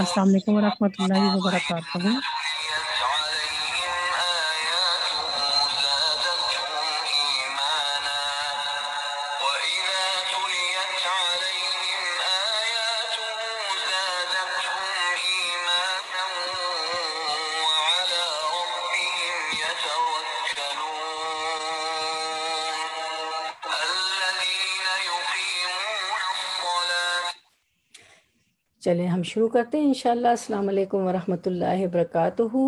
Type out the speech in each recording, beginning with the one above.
अस्सलाम वरहमल वरहमतुल्लाहि चलें हम शुरू करते हैं इन अस्सलाम वालेकुम वरहमतुल्लाहि वबरकातुहू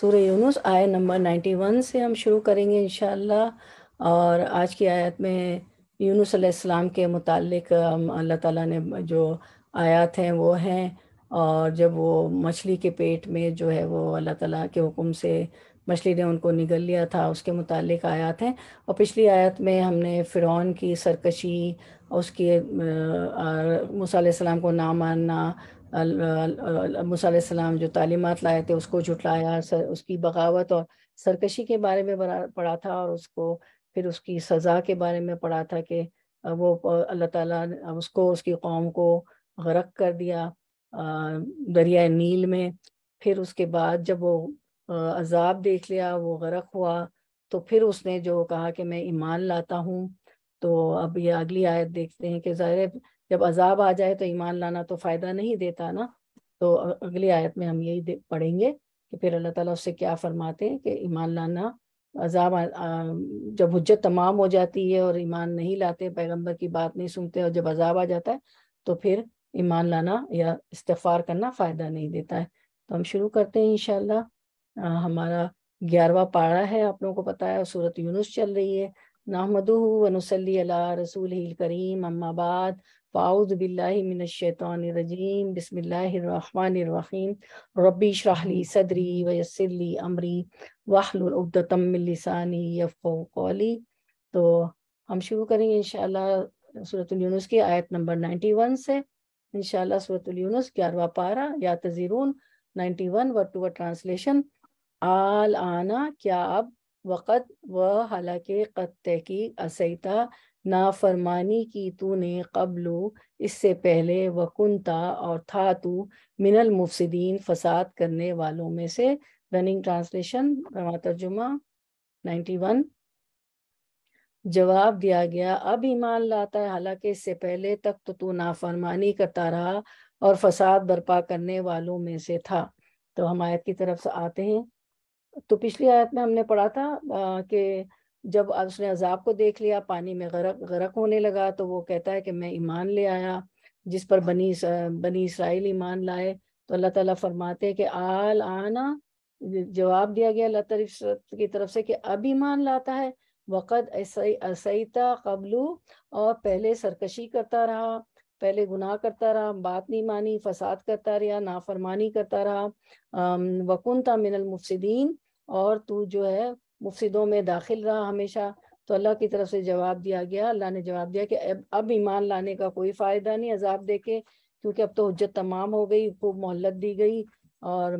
सूर्य यूनुस आय नंबर 91 से हम शुरू करेंगे इन और आज की आयत में यूनुस अलैहिस्सलाम के मुतालिक अल्लाह ताला ने जो आयत हैं वो हैं और जब वो मछली के पेट में जो है वो अल्लाह ताला के हुक्म से मछली ने उनको निगल लिया था उसके मुतालिक आयात हैं और पिछली आयत में हमने फ़िरौन की सरकशी उसकी मूसम को ना मानना मूसम जो तालीमत लाए थे उसको जुटलाया सर, उसकी बगावत और सरकशी के बारे में पढ़ा था और उसको फिर उसकी सज़ा के बारे में पढ़ा था कि वो अल्लाह ताला उसको उसकी कौम को गरक कर दिया दरिया नील में फिर उसके बाद जब वो अजाब देख लिया वो गरक हुआ तो फिर उसने जो कहा कि मैं ईमान लाता हूँ तो अब ये अगली आयत देखते हैं कि ज़ाहिर जब अजाब आ जाए तो ईमान लाना तो फ़ायदा नहीं देता ना तो अगली आयत में हम यही पढ़ेंगे कि फिर अल्लाह ताला उससे क्या फरमाते हैं कि ईमान लाना अजाब जब हजत तमाम हो जाती है और ईमान नहीं लाते पैगंबर की बात नहीं सुनते और जब अजाब आ जाता है तो फिर ईमान लाना या इस्तफ़ार करना फ़ायदा नहीं देता है तो हम शुरू करते हैं इनशाला हमारा ग्यारहवा पारा है आप लोगों को पता है सूरत यूनुस चल रही है नाहमदू अला रसूल करीम अम्माबाद फ़ाउद बिल्लाशैतरजीम बसमीम रबी शराहली सदरी वयसली अमरी वाहलतमिलसानी कौली तो हम शुरू करेंगे इन सूरतुलयूनस की आयत नंबर नाइन्टी वन से इन सूरतुलयूनस ग्यारहवा पारा या तज़ीरून ninety one word to word translation आल आना क्या अब वक़्त व हालांकि कत तहकीक असैता नाफरमानी की तूने कबलू इससे पहले वकुनता और था तू मिनल मुफसदीन फसाद करने वालों में से रनिंग ट्रांसलेशन तर्जुमा 91 जवाब दिया गया अब ईमान लाता है हालांकि इससे पहले तक तो तू नाफरमानी करता रहा और फसाद बर्पा करने वालों में से था तो हम आयत की तरफ से आते हैं तो पिछली आयत में हमने पढ़ा था कि जब उसने अजाब को देख लिया पानी में गरक गरक होने लगा तो वो कहता है कि मैं ईमान ले आया जिस पर बनी बनी इसराइल ईमान लाए तो अल्लाह ताला फरमाते हैं कि आल आना जवाब दिया गया अल्लाह तरफ की तरफ से कि अब ईमान लाता है ऐसा असैता कबलू और पहले सरकशी करता रहा पहले गुनाह करता रहा बात नहीं मानी फसाद करता रहा नाफरमानी करता रहा वकुनता मिनल मुफसदीन और तू जो है मुफसदों में दाखिल रहा हमेशा तो अल्लाह की तरफ से जवाब दिया गया अल्लाह ने जवाब दिया कि अब अब ईमान लाने का कोई फ़ायदा नहीं अजाब देके क्योंकि अब तो हजत तमाम हो गई खूब मोहल्लत दी गई और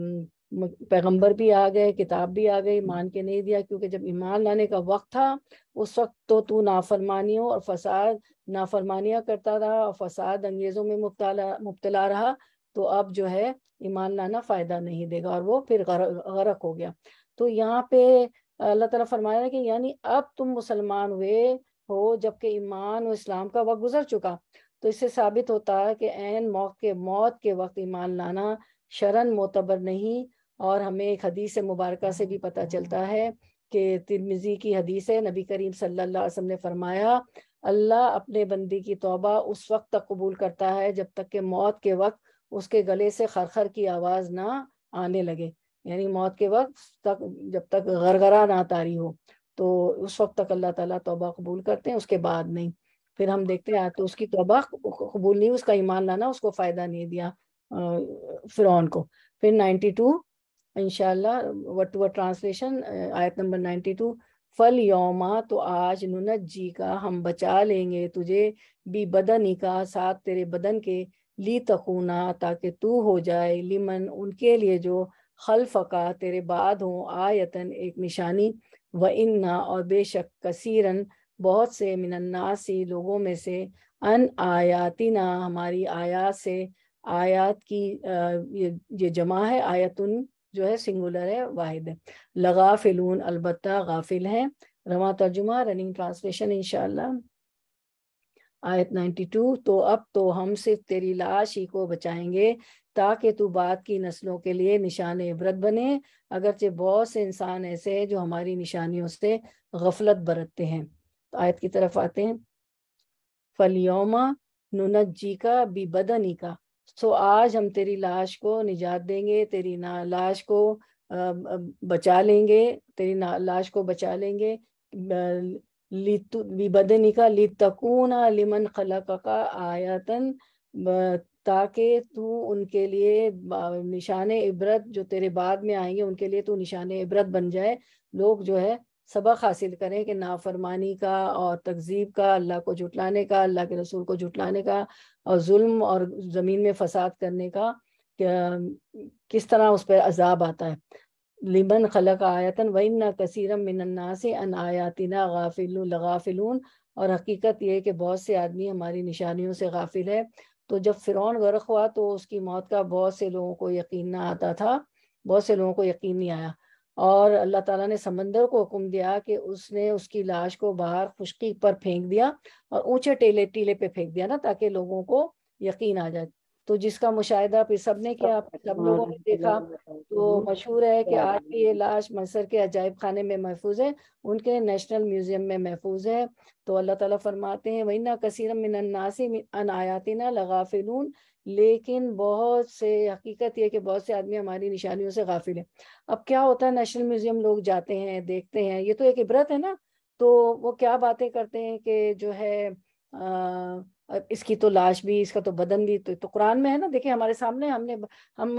पैगंबर भी आ गए किताब भी आ गई मान के नहीं दिया क्योंकि जब ईमान लाने का वक्त था उस वक्त तो तू नाफरमानियों और फसाद नाफरमानिया करता रहा और फसाद अंग्रेजों में मुबतला मुबतला रहा तो अब जो है ईमान लाना फ़ायदा नहीं देगा और वो फिर गरक हो गया तो यहाँ पे अल्लाह तला फरमाया कि यानी अब तुम मुसलमान हुए हो जबकि ईमान और इस्लाम का वक्त गुजर चुका तो इससे साबित होता है कि एन मौत के मौत के वक्त ईमान लाना शरण मोतबर नहीं और हमें एक हदीस मुबारक से भी पता चलता है कि तिरमिजी की हदीस है नबी करीम सल्लल्लाहु अलैहि वसल्लम ने फरमाया अल्लाह अपने बंदी की तौबा उस वक्त तक कबूल करता है जब तक के मौत के वक्त उसके गले से खरखर की आवाज़ ना आने लगे यानी मौत के वक्त तक जब तक गरगरा ना तारी हो तो उस वक्त तक अल्लाह ताला तौबा कबूल करते हैं उसके बाद नहीं फिर हम देखते हैं तो उसकी तौबा कबूल नहीं उसका ईमान लाना उसको फ़ायदा नहीं दिया फिरौन को फिर 92 इनशाला वट टू ट्रांसलेशन आयत नंबर नाइन्टी टू फल योमा तो आज नुनत जी का हम बचा लेंगे तुझे भी ही का साथ तेरे बदन के ली तकूना ताकि तू हो जाए लिमन उनके लिए जो खलफका तेरे बाद हो आयतन एक निशानी व इन्ना और बेशक कसीरन बहुत से मिनन्नासी लोगों में से अन आयातिना हमारी आयात से आयात की ये जमा है आयतुन जो है सिंगुलर है वाहिद है लगा फिलून अलबत् गाफिल है रवा तर्जुमा रनिंग ट्रांसलेशन इनशाला आयत 92 तो अब तो हम सिर्फ तेरी लाश ही को बचाएंगे ताकि तू बाद की नस्लों के लिए निशान इबरत बने अगरचे बहुत से इंसान ऐसे हैं जो हमारी निशानियों से गफलत बरतते हैं तो आयत की तरफ आते हैं फलियोमा नुनजी का बी बदनी का सो आज हम तेरी लाश को निजात देंगे तेरी ना लाश को बचा लेंगे तेरी ना लाश को बचा लेंगे बदनिका ली लितकूना लिमन खलक का आयातन ताकि तू उनके लिए निशान इबरत जो तेरे बाद में आएंगे उनके लिए तू निशान इबरत बन जाए लोग जो है सबक हासिल करें कि नाफरमानी का और तकजीब का अल्लाह को जुटलाने का अल्लाह के रसूल को जुटलाने का और जुल्म और ज़मीन में फसाद करने का किस तरह उस पर अजाब आता है लिमन खलक आयतन वही न कसरम मिनन्ना से अन आयातना गाफिल लगाफिलून और हकीकत यह कि बहुत से आदमी हमारी निशानियों से गाफिल है तो जब फ़िरौन गर्क हुआ तो उसकी मौत का बहुत से लोगों को यकीन ना आता था बहुत से लोगों को यकीन नहीं आया और अल्लाह ताला ने समंदर को हुक्म दिया कि उसने उसकी लाश को बाहर खुशकी पर फेंक दिया और ऊंचे टेले टीले पे फेंक दिया ना ताकि लोगों को यकीन आ जाए तो जिसका मुशाहिदा फिर सबने किया सब लोगों ने देखा तो मशहूर है कि आज की ये लाश मसर के अजायब खाने में महफूज है उनके नेशनल म्यूजियम में महफूज है तो अल्लाह ताला फरमाते हैं वही ना कसर मिनन्नासी लगाफिलून लेकिन बहुत से हकीकत यह कि बहुत से आदमी हमारी निशानियों से गाफिल है अब क्या होता है नेशनल म्यूजियम लोग जाते हैं देखते हैं ये तो एक इबरत है ना तो वो क्या बातें करते हैं कि जो है आ, इसकी तो लाश भी इसका तो बदन भी तो, तो कुरान में है ना देखिए हमारे सामने हमने हम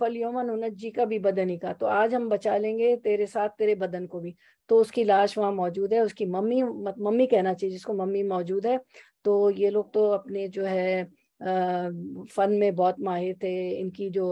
फलियोमन उन्नत जी का भी बदन ही का तो आज हम बचा लेंगे तेरे साथ तेरे बदन को भी तो उसकी लाश वहाँ मौजूद है उसकी मम्मी मम्मी कहना चाहिए जिसको मम्मी मौजूद है तो ये लोग तो अपने जो है फ़न में बहुत माहिर थे इनकी जो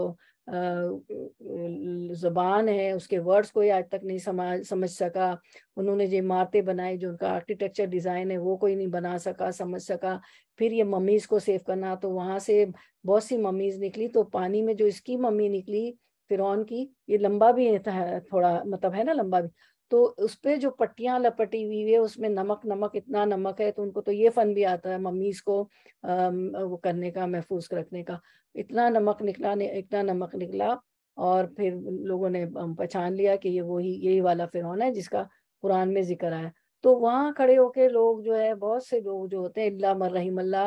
ज़बान है उसके वर्ड्स कोई आज तक नहीं समझ समझ सका उन्होंने जो इमारतें बनाई जो उनका आर्किटेक्चर डिज़ाइन है वो कोई नहीं बना सका समझ सका फिर ये मम्मीज़ को सेव करना तो वहाँ से बहुत सी मम्मीज़ निकली तो पानी में जो इसकी मम्मी निकली फिरौन की ये लंबा भी था थोड़ा मतलब है ना लंबा भी तो उस पर जो पट्टियाँ लपटी हुई है उसमें नमक नमक इतना नमक है तो उनको तो ये फन भी आता है मम्मीज को वो करने का महफूज रखने का इतना नमक निकला इतना नमक निकला और फिर लोगों ने पहचान लिया कि ये वही यही वाला फिर है जिसका कुरान में जिक्र आया तो वहाँ खड़े होके लोग जो है बहुत से लोग जो होते हैं अल्लाह मर्रहीमल्ला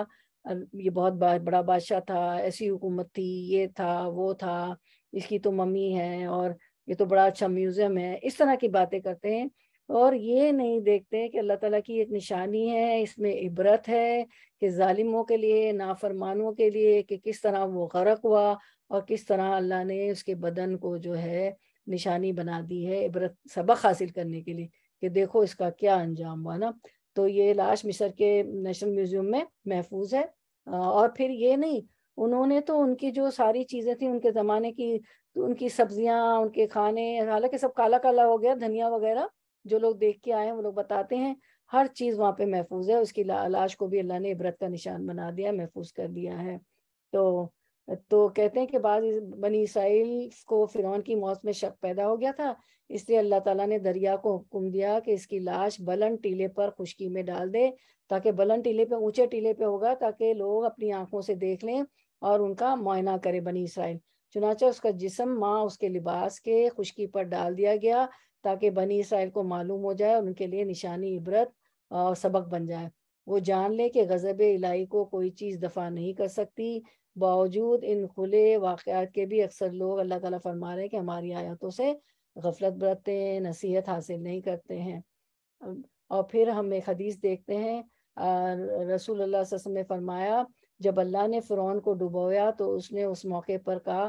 ये बहुत बा, बड़ा बादशाह था ऐसी हुकूमत थी ये था वो था इसकी तो मम्मी है और ये तो बड़ा अच्छा म्यूजियम है इस तरह की बातें करते हैं और ये नहीं देखते कि अल्लाह ताला की एक निशानी है इसमें इबरत है कि जालिमों के लिए नाफरमानों के लिए कि किस तरह वो गर्क हुआ और किस तरह अल्लाह ने उसके बदन को जो है निशानी बना दी है इबरत सबक हासिल करने के लिए कि देखो इसका क्या अंजाम हुआ ना तो ये लाश मिसर के नेशनल म्यूजियम में महफूज है और फिर ये नहीं उन्होंने तो उनकी जो सारी चीजें थी उनके जमाने की उनकी सब्जियां उनके खाने हालांकि सब काला काला हो गया धनिया वगैरह जो लोग देख के आए हैं वो लोग बताते हैं हर चीज वहां पे महफूज है उसकी ला, लाश को भी अल्लाह ने इबरत का निशान बना दिया महफूज कर दिया है तो तो कहते हैं कि बाद बनी इसराइल को फिरौन की मौत में शक पैदा हो गया था इसलिए अल्लाह ताला ने दरिया को हुक्म दिया कि इसकी लाश बलन टीले पर खुशकी में डाल दे ताकि बलन टीले पे ऊंचे टीले पे होगा ताकि लोग अपनी आंखों से देख लें और उनका मुआयना करे बनी इसराइल चुनाचा उसका जिसम माँ उसके लिबास के खुशकी पर डाल दिया गया ताकि बनी इसराइल को मालूम हो जाए और उनके लिए निशानी इबरत और सबक बन जाए वो जान ले कि गज़ब इलाही को कोई चीज़ दफा नहीं कर सकती बावजूद इन खुले वाक़ात के भी अक्सर लोग अल्लाह ताला फरमा रहे हैं कि हमारी आयतों से गफलत बरतते हैं नसीहत हासिल नहीं करते हैं और फिर हम एक हदीस देखते हैं रसूल अल्लाह ने फरमाया जब अल्लाह ने फ़िरौन को डुबोया तो उसने उस मौके पर कहा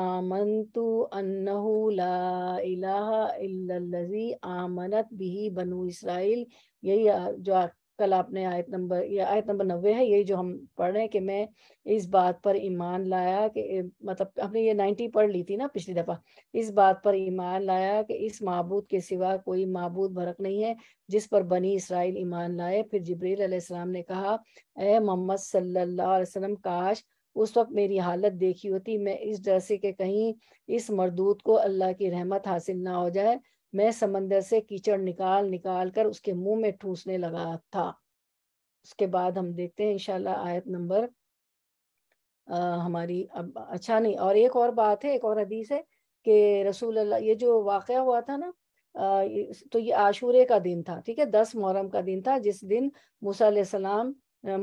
आमंतु अन्नहु ला इलाहा इल्लल्लज़ी आमनत बिही बनु इसराइल यही जो कल आपने आयत नंबर या आयत नंबर नब्बे है यही जो हम पढ़ रहे हैं कि मैं इस बात पर ईमान लाया कि मतलब हमने ये नाइन्टी पढ़ ली थी ना पिछली दफ़ा इस बात पर ईमान लाया कि इस महबूद के सिवा कोई महबूद भरक नहीं है जिस पर बनी इसराइल ईमान लाए फिर जबरील अलैहिस्सलाम ने कहा ए मोहम्मद सल्लल्लाहु अलैहि वसल्लम काश उस वक्त मेरी हालत देखी होती मैं इस डर से कि कहीं इस मरदूत को अल्लाह की रहमत हासिल ना हो जाए मैं समंदर से कीचड़ निकाल निकाल कर उसके मुंह में ठूसने लगा था उसके बाद हम देखते हैं इंशाल्लाह आयत नंबर हमारी अब अच्छा नहीं और एक और बात है एक और हदीस है कि रसूल अल्लाह ये जो वाक़ हुआ था ना तो ये आशूरे का दिन था ठीक है दस मुहर्रम का दिन था जिस दिन मूसा सलाम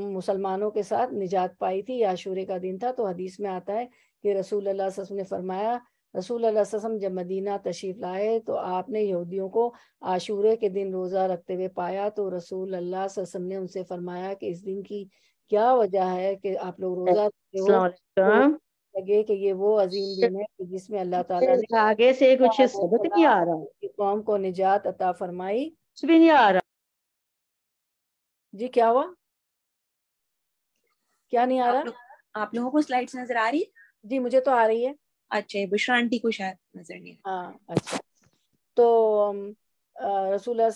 मुसलमानों के साथ निजात पाई थी ये आशूरे का दिन था तो हदीस में आता है कि रसूल अल्लाह ने फरमाया रसूल वसम जब मदीना तशरीफ लाए तो आपने यहूदियों को आशूरे के दिन रोज़ा रखते हुए पाया तो रसूल अल्लाह वसम ने उनसे फरमाया कि इस दिन की क्या वजह है कि आप लोग रोज़ा रखते हो तो लगे कि ये वो अजीम दिन है कि जिसमें अल्लाह ताला ने आगे से कुछ सबक नहीं आ रहा कौम को निजात अता फरमाई कुछ भी नहीं आ रहा जी क्या हुआ क्या नहीं आ रहा आप लोगों को स्लाइड्स नजर आ रही जी मुझे तो आ रही है अच्छा बुशरा आंटी को शायद नजर नहीं हाँ अच्छा तो रसूल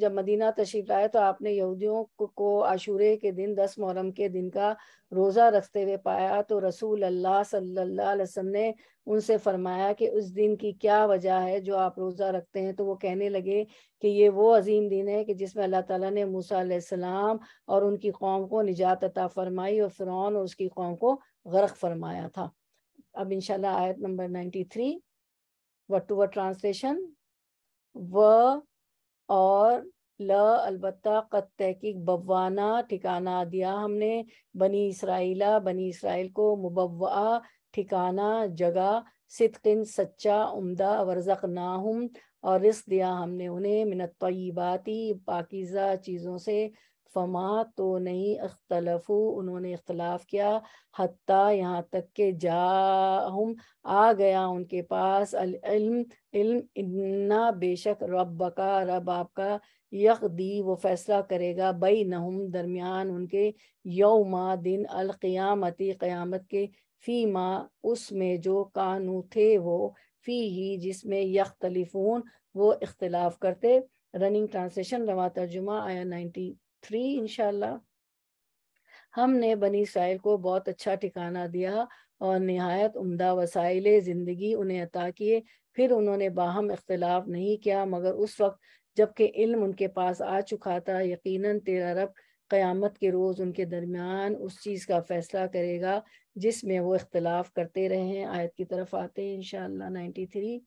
जब मदीना तशरीफ लाए तो आपने यहूदियों को, को आशूरे के दिन दस मुहर्रम के दिन का रोज़ा रखते हुए पाया तो रसूल अल्लाह सल्लल्लाहु अलैहि वसल्लम ने उनसे फरमाया कि उस दिन की क्या वजह है जो आप रोज़ा रखते हैं तो वो कहने लगे कि ये वो अजीम दिन है कि जिसमें अल्लाह ताला ने मूसा सलाम और उनकी कौम को निजात अता फरमाई और फ़िरौन और उसकी कौम को गर्क फरमाया था अब इंशाल्लाह आयत नंबर 93 वट टू वर्ड ट्रांसलेशन व और ल अलबत्ता कत तहकीक बवाना ठिकाना दिया हमने बनी इसराइला बनी इसराइल को मुबवा ठिकाना जगह सितकिन सच्चा उम्दा वर्जक नाहम और रिस्क दिया हमने उन्हें मिनत तयबाती पाकिज़ा चीज़ों से फमा तो नहीं अख्तलफू उन्होंने इख्तलाफ किया हती यहाँ तक के हम आ गया उनके पास इल्म इल्म इन्ना बेशक रब का रब आपका यक दी वो फैसला करेगा बई नहम दरमियान उनके यौमा दिन अलक़ियामती क़यामत के उस उसमें जो कानू थे वो फ़ी ही जिसमें यख्तलिफून वो इख्तलाफ करते रनिंग ट्रांसलेशन रवा तर्जुमा आया नाइन्टी थ्री इनशाला हमने बनी साहिल को बहुत अच्छा ठिकाना दिया और नहायत उमदा वसाइल ज़िंदगी उन्हें अता किए फिर उन्होंने बाहम इख्तलाफ नहीं किया मगर उस वक्त जबकि इल्म उनके पास आ चुका था यकीनन तेरा रब क़यामत के रोज़ उनके दरमियान उस चीज़ का फ़ैसला करेगा जिसमें वो इख्तलाफ करते रहे हैं आयत की तरफ आते हैं इन नाइन्टी थ्री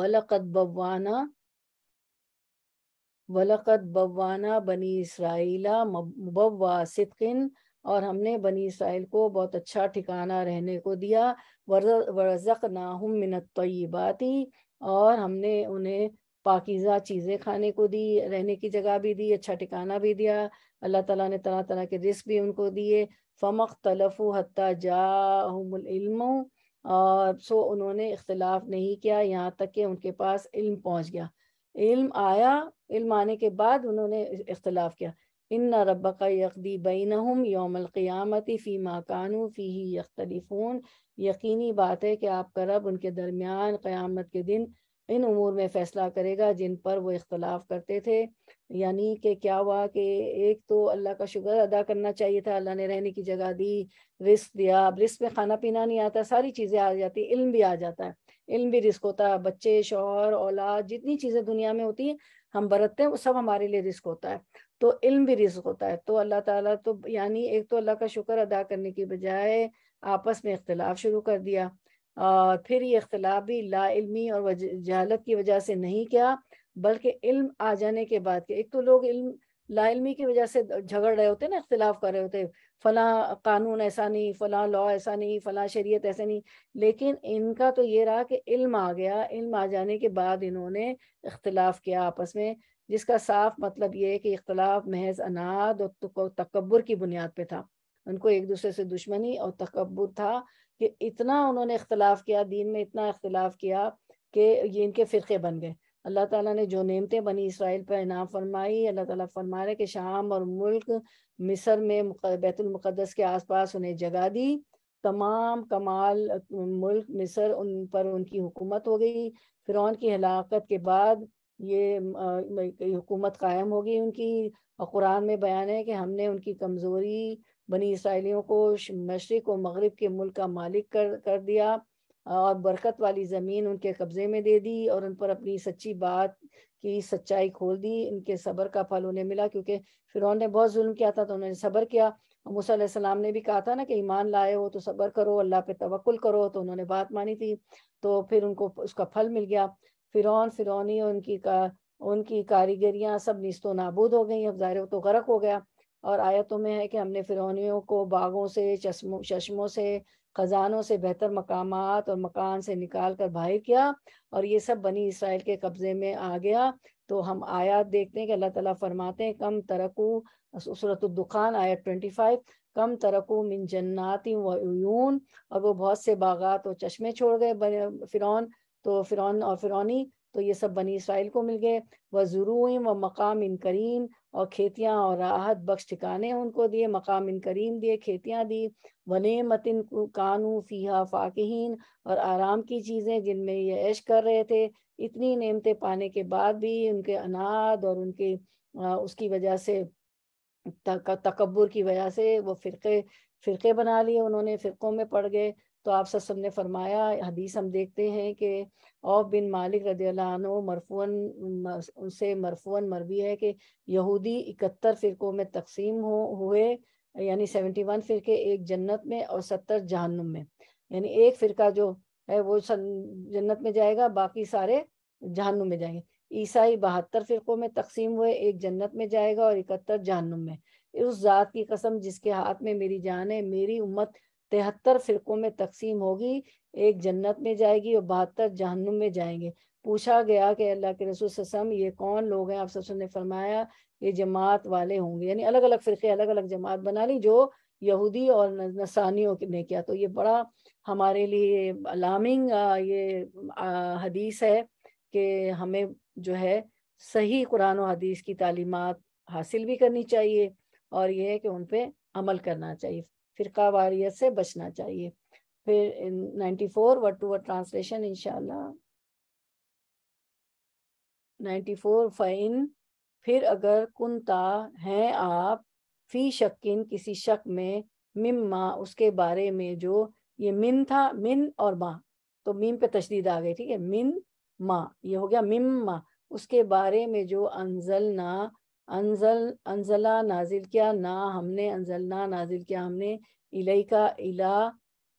वलकत बवाना वलक़त बवाना बनी इसराइला मुबवा सिदकिन और हमने बनी इसराइल को बहुत अच्छा ठिकाना रहने को दिया वर्जक नाहम मिनत तयबाती और हमने उन्हें पाकिज़ा चीज़ें खाने को दी रहने की जगह भी दी अच्छा ठिकाना भी दिया अल्लाह ताला ने तरह तरह के रिस्क भी उनको दिए फ़मक तलफ़ु हती जाहमल्म और सो उन्होंने इख्तलाफ नहीं किया यहाँ तक कि उनके पास इल्म पहुँच गया इल्म आया इल्म आने के बाद उन्होंने इख्तलाफ किया इन रब का यकदी बैन हम योमक़ियामती फ़ी माकानू फ़ी ही यख्तलिफून यकीनी बात है कि आपका रब उनके दरमियान क़यामत के दिन इन उमूर में फ़ैसला करेगा जिन पर वो इख्तलाफ करते थे यानी कि क्या हुआ कि एक तो अल्लाह का शुक्र अदा करना चाहिए था अल्लाह ने रहने की जगह दी रिस्क दिया अब रिस्क में खाना पीना नहीं आता सारी चीज़ें आ जाती इल्म भी आ जाता है इल्म भी रिस्क होता है बच्चे शोहर औलाद जितनी चीज़ें दुनिया में होती हैं हम बरतते हैं वो सब हमारे लिए रिस्क होता है तो इल्म भी रिस्क होता है तो अल्लाह ताला तो यानी एक तो अल्लाह का शुक्र अदा करने की बजाय आपस में इख्तलाफ शुरू कर दिया और फिर ये इख्तलाफ भी लाइलमी और जहालत की वजह से नहीं किया बल्कि इल्म आ जाने के बाद के एक तो लोग इल्म लाइलमी की वजह से झगड़ रहे होते ना इख्तलाफ कर रहे होते फ़ला कानून ऐसा नहीं फ़ला लॉ ऐसा नहीं फ़ला शरीयत ऐसा नहीं लेकिन इनका तो ये रहा कि इल्म आ गया इल्म आ जाने के बाद इन्होंने इख्तलाफ किया आपस में जिसका साफ मतलब ये है कि इख्तलाफ महज अनाद और तकबर की बुनियाद पे था उनको एक दूसरे से दुश्मनी और तकबर था कि इतना उन्होंने इख्तलाफ किया दीन में इतना इख्तलाफ किया कि ये इनके फ़िरके बन गए अल्लाह ताला ने जो नेमतें बनी इसराइल पर इनाम फरमाई अल्लाह ताला फरमा रहे कि शाम और मुल्क मिस्र में बैतुलमक़दस के आसपास उन्हें जगह दी तमाम कमाल मुल्क मिस्र उन पर उनकी हुकूमत हो गई फिरौन की हलाकत के बाद ये हुकूमत कायम हो गई उनकी और कुरान में बयान है कि हमने उनकी कमज़ोरी बनी इसराइलियों को मशरक़ व मगरब के मुल्क का मालिक कर कर दिया और बरकत वाली ज़मीन उनके कब्ज़े में दे दी और उन पर अपनी सच्ची बात की सच्चाई खोल दी इनके सबर का फल उन्हें मिला क्योंकि फिरौन ने बहुत जुल्म किया था तो उन्होंने सबर किया और मूसम ने भी कहा था ना कि ईमान लाए हो तो सबर करो अल्लाह पे तवक्ल करो तो उन्होंने बात मानी थी तो फिर उनको उसका फल मिल गया फिरौन फिरौनी उनकी का उनकी कारीगरियां सब निस्तो नाबूद हो गई अब ज़ाहिर तो गर्क हो गया और आयतों में है कि हमने फिरौनियों को बागों से चश्मों चश्मों से खजानों से बेहतर मकाम और मकान से निकाल कर भाई किया और ये सब बनी इसराइल के कब्जे में आ गया तो हम आयात देखते हैं कि अल्लाह ताला फरमाते हैं कम तरकू सूरत दुखान आयत फाइव कम तरकू मिन जन्नाति वयून और वो बहुत से बागात और चश्मे छोड़ गए फिरौन तो फिरौन और फिरौनी तो ये सब बनी इसराइल को मिल गए व जरूम व मकाम इन करीम और खेतियाँ और राहत बख्श ठिकाने उनको दिए मकाम इन करीम दिए खेतियाँ दी वने मतिन कानू फ़ीहा फ़ाकहीन और आराम की चीज़ें जिनमें ये ऐश कर रहे थे इतनी नेमतें पाने के बाद भी उनके अनाद और उनके आ, उसकी वजह से तक, तकबर की वजह से वो फ़िरके फ़िरके बना लिए उन्होंने फ़िरक़ों में पड़ गए तो आप ससम ने फरमाया हदीस हम देखते हैं कि औफ बिन मालिक रदीनो मरफून उनसे मरफून मरवी है कि यहूदी इकहत्तर फ़िरकों में तकसीम हो हुए यानी सेवेंटी वन फ़िरके एक जन्नत में और सत्तर जहन्नुम में यानी एक फ़िरका जो है वो जन्नत में जाएगा बाकी सारे जहन्नुम में जाएंगे ईसाई बहत्तर फ़िरकों में तकसीम हुए एक जन्नत में जाएगा और इकहत्तर जहन्नुम में उस ज़ात की कसम जिसके हाथ में मेरी जान है मेरी उम्मत तिहत्तर फिरकों में तकसीम होगी एक जन्नत में जाएगी और बहत्तर जहनुम में जाएंगे पूछा गया कि अल्लाह के रसूल ससम ये कौन लोग हैं आप सबसे ने फरमाया ये जमात वाले होंगे यानी अलग अलग फ़िरके अलग अलग जमात बना ली जो यहूदी और नसानियों ने किया तो ये बड़ा हमारे लिए अलार्मिंग ये हदीस है कि हमें जो है सही कुरान और हदीस की तालीमत हासिल भी करनी चाहिए और यह है कि उन पर अमल करना चाहिए फिरका वारियत से बचना चाहिए फिर ninety four word to word translation इनशाला नाइन्टी फोर फाइन फिर अगर कुंता हैं आप फ़ी शक्किन किसी शक में मा उसके बारे में जो ये मिन था मिन और माँ तो मीम पे तशदीद आ गई ठीक है मिन माँ ये हो गया मा उसके बारे में जो ना अनजल अनजला नाजिल किया ना हमने अनजलना नाजिल किया हमने इलाई का इला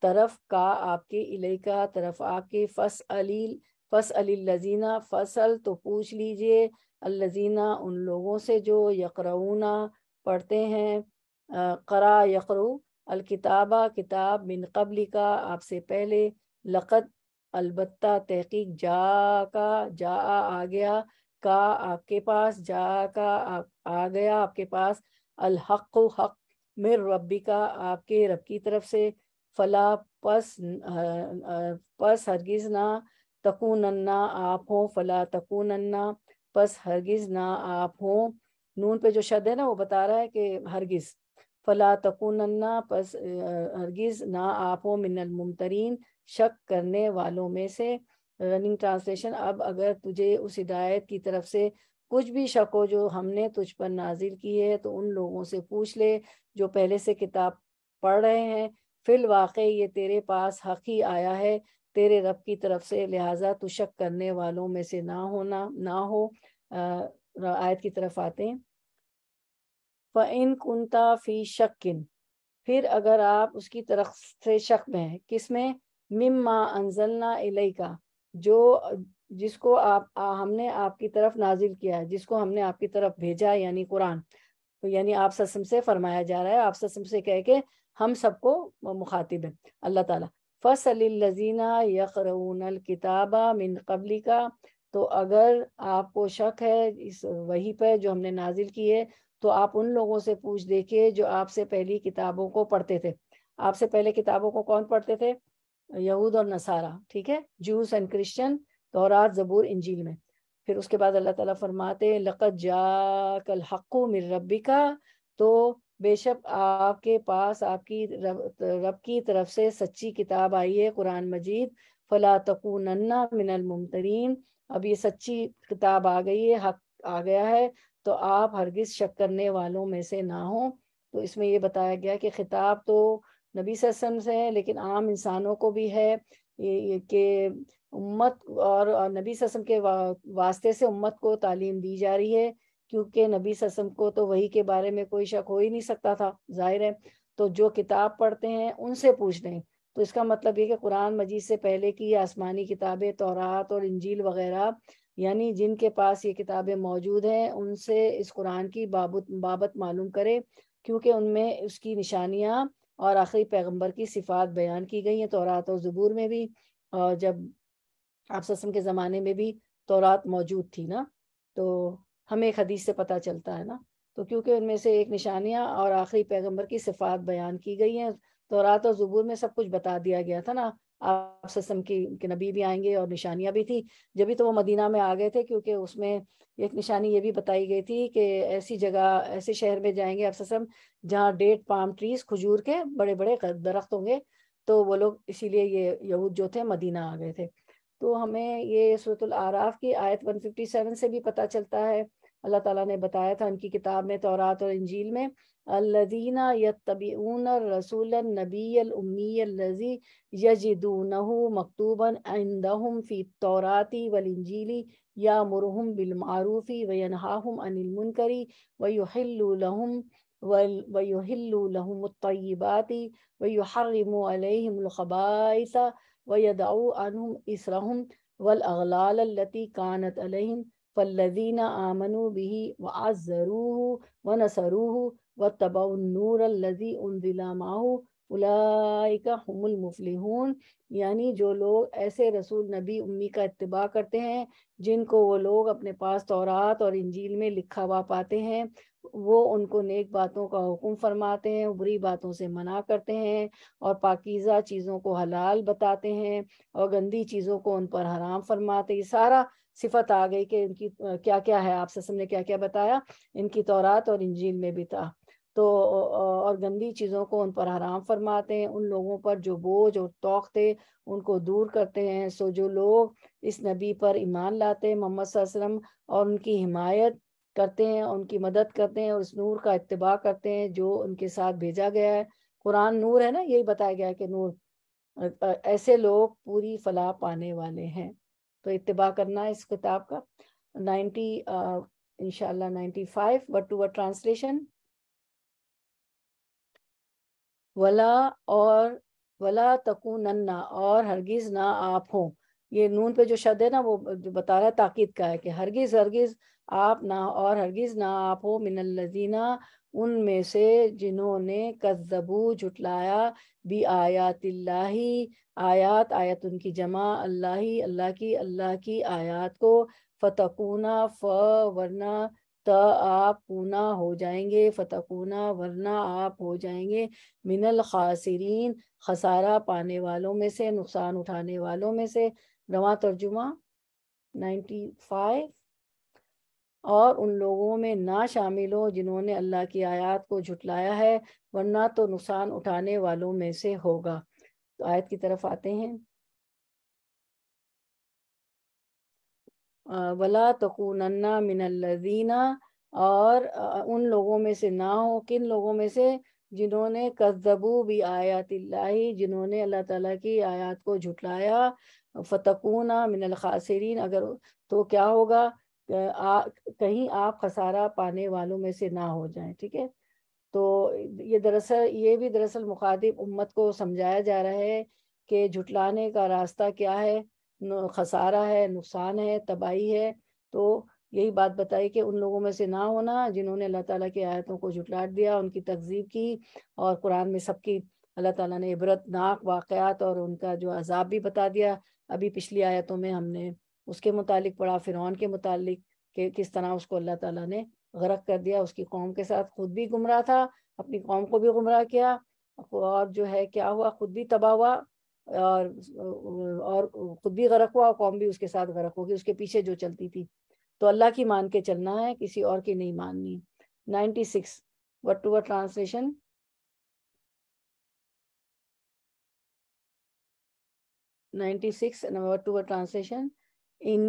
तरफ का आपके इलाई का तरफ आपके फस अली फस अलील लजीना फसल तो पूछ लीजिए अलजीना उन लोगों से जो यकरऊना पढ़ते हैं करा यकरु अलकिताबा किताब बिन कबली का आपसे पहले लकत अलबत्ता तहकीक जा का जा आ गया का आपके पास जा का आ, गया आपके पास अलहक हक मिर रबी का आपके रब की तरफ से फला पस पस हरगिज ना तकूनन्ना आप हो फला तकूनन्ना पस हरगिज ना आप हो नून पे जो शब्द है ना वो बता रहा है कि हरगिज फला तकूनन्ना पस हरगिज ना आप हो मिनल मुमतरीन शक करने वालों में से रनिंग ट्रांसलेशन अब अगर तुझे उस हिदायत की तरफ से कुछ भी शक हो जो हमने तुझ पर नाजिल की है तो उन लोगों से पूछ ले जो पहले से किताब पढ़ रहे हैं फिल वाक़ई ये तेरे पास हक ही आया है तेरे रब की तरफ से लिहाजा तू शक करने वालों में से ना होना ना हो आयत की तरफ आते हैं फ़िन कुंता फ़ी किन फिर अगर आप उसकी तरफ से शक में हैं किस में मम्मा अनजलना इलई का जो जिसको आप आ, हमने आपकी तरफ नाजिल किया है जिसको हमने आपकी तरफ भेजा यानी कुरान तो यानी आप ससम से फरमाया जा रहा है आप ससम से कह के हम सबको मुखातिब है अल्लाह ताला लजीना यकरून किताबा मिन कबली का तो अगर आपको शक है इस वही पर जो हमने नाजिल की है तो आप उन लोगों से पूछ देखिए जो आपसे पहली किताबों को पढ़ते थे आपसे पहले किताबों को कौन पढ़ते थे यहूद और नसारा ठीक है जूस एंड क्रिश्चियन तौरात जबूर इंजील में फिर उसके बाद अल्लाह ताला फरमाते लकत जा कल हक़ मिर रबी का तो बेशक आपके पास आपकी रब रब की तरफ से सच्ची किताब आई है कुरान मजीद फला तकूनन्ना मिनल मुमतरीन अब ये सच्ची किताब आ गई है हक आ गया है तो आप हरगिज शक करने वालों में से ना हो तो इसमें ये बताया गया कि खिताब तो नबी सेम से है लेकिन आम इंसानों को भी है कि उम्मत और नबी सस्म के वा, वास्ते से उम्मत को तालीम दी जा रही है क्योंकि नबी सस्म को तो वही के बारे में कोई शक हो ही नहीं सकता था जाहिर है तो जो किताब पढ़ते हैं उनसे पूछ लें तो इसका मतलब ये कि कुरान मजीद से पहले की आसमानी किताबें तौरात और इंजील वगैरह यानी जिनके पास ये किताबें मौजूद हैं उनसे इस कुरान की बाबत बाबत मालूम करें क्योंकि उनमें उसकी निशानियाँ और आखिरी पैगम्बर की सिफात बयान की गई है तोरात और ज़बूर में भी और जब आप ससम के ज़माने में भी तोरात मौजूद थी ना तो हमें एक हदीस से पता चलता है ना तो क्योंकि उनमें से एक निशानियाँ और आखिरी पैगम्बर की सिफात बयान की गई हैं तोरात और ज़बूर में सब कुछ बता दिया गया था ना आप सस्म की के नबी भी आएंगे और निशानियां भी थी जब भी तो वो मदीना में आ गए थे क्योंकि उसमें एक निशानी ये भी बताई गई थी कि ऐसी जगह ऐसे शहर में जाएंगे आप सस्म जहाँ डेट पाम ट्रीज खजूर के बड़े बड़े दरख्त होंगे तो वो लोग इसीलिए ये यहूद जो थे मदीना आ गए थे तो हमें ये सूरतल आराफ की आयत 157 से भी पता चलता है اللہ تعالیٰ نے بتایا تھا ان کی کتاب میں تورات اور انجیل میں الذين يتبعون الرسول النبي الامي الذي يجدونه مكتوبا عندهم في التَّوْرَاتِ والانجيل يامرهم بالمعروف وينهاهم عن المنكر ويحل لهم ويحل لهم الطيبات ويحرم عليهم الخبائث ويدعو عنهم اسرهم والاغلال التي كانت عليهم फ़ल्लजीन आमनु बिही व आज़रूह व नसरूह व तबाउनूर लजी उन माहू उलाइका हमुल मुफलिहून यानी जो लोग ऐसे रसूल नबी उम्मी का इत्तबा करते हैं जिनको वो लोग अपने पास तौरात और इंजील में लिखा हुआ पाते हैं वो उनको नेक बातों का हुक्म फरमाते हैं बुरी बातों से मना करते हैं और पाकिज़ा चीज़ों को हलाल बताते हैं और गंदी चीज़ों को उन पर हराम फरमाते ये सारा सिफत आ गई कि इनकी क्या क्या है आप ससम ने क्या क्या बताया इनकी तौरात और इंजील में भी था तो और गंदी चीज़ों को उन पर हराम फरमाते हैं उन लोगों पर जो बोझ और तोख थे उनको दूर करते हैं सो जो लोग इस नबी पर ईमान लाते हैं मोहम्मद वसल्लम और उनकी हिमायत करते हैं उनकी मदद करते हैं और उस नूर का इतबा करते हैं जो उनके साथ भेजा गया है कुरान नूर है ना यही बताया गया है कि नूर ऐसे लोग पूरी फलाह पाने वाले हैं तो इतबा करना इस किताब का नाइन्टी इनशाला ninety five word to translation वला और वला तकू नन्ना और हरगिज ना आप हो ये नून पे जो शब्द है ना वो बता रहा है ताकिद का है कि हरगिज हरगिज आप ना और हरगिज ना आप हो मिनल लजीना उनमें से जिन्होंने कज्जबू झुटलाया आयात आयातिल्लाही आयात आयत उनकी जमा अल्लाह अल्लाह की अल्लाह की आयात को फतकुना फ वरना त आप पूना हो जाएंगे फतकुना वरना आप हो जाएंगे मिनल खासरीन खसारा पाने वालों में से नुकसान उठाने वालों में से रवा तर्जुमा नाइन्टी फाइव और उन लोगों में ना शामिल हो जिन्होंने अल्लाह की आयत को झुटलाया है वरना तो नुकसान उठाने वालों में से होगा तो आयत की तरफ आते हैं वला तकूनन्ना मिनल्लजीना और उन लोगों में से ना हो किन लोगों में से जिन्होंने कजबू भी आयात जिन्होंने अल्लाह ताला की आयात को झुटलाया फतकूना मिनल खासरीन अगर तो क्या होगा कहीं आप खसारा पाने वालों में से ना हो जाए ठीक है तो ये दरअसल ये भी दरअसल मुखातिब उम्मत को समझाया जा रहा है कि जुटलाने का रास्ता क्या है खसारा है नुकसान है तबाही है तो यही बात बताई कि उन लोगों में से ना होना जिन्होंने अल्लाह ताला की आयतों को जुटलाट दिया उनकी तकजीब की और कुरान में सबकी अल्लाह ताला ने इबरतनाक वाक़ात और उनका जो अजाब भी बता दिया अभी पिछली आयतों में हमने उसके मुतालिक पढ़ा फ़िरौन के मुतालिक के किस तरह उसको अल्लाह ताला ने गरक कर दिया उसकी कौम के साथ खुद भी गुमराह था अपनी कौम को भी गुमराह किया और जो है क्या हुआ खुद भी तबाह हुआ और और खुद भी गरक हुआ और कौम भी उसके साथ गरक होगी उसके पीछे जो चलती थी तो अल्लाह की मान के चलना है किसी और की नहीं माननी ninety six word to word translation ninety six word to word translation इन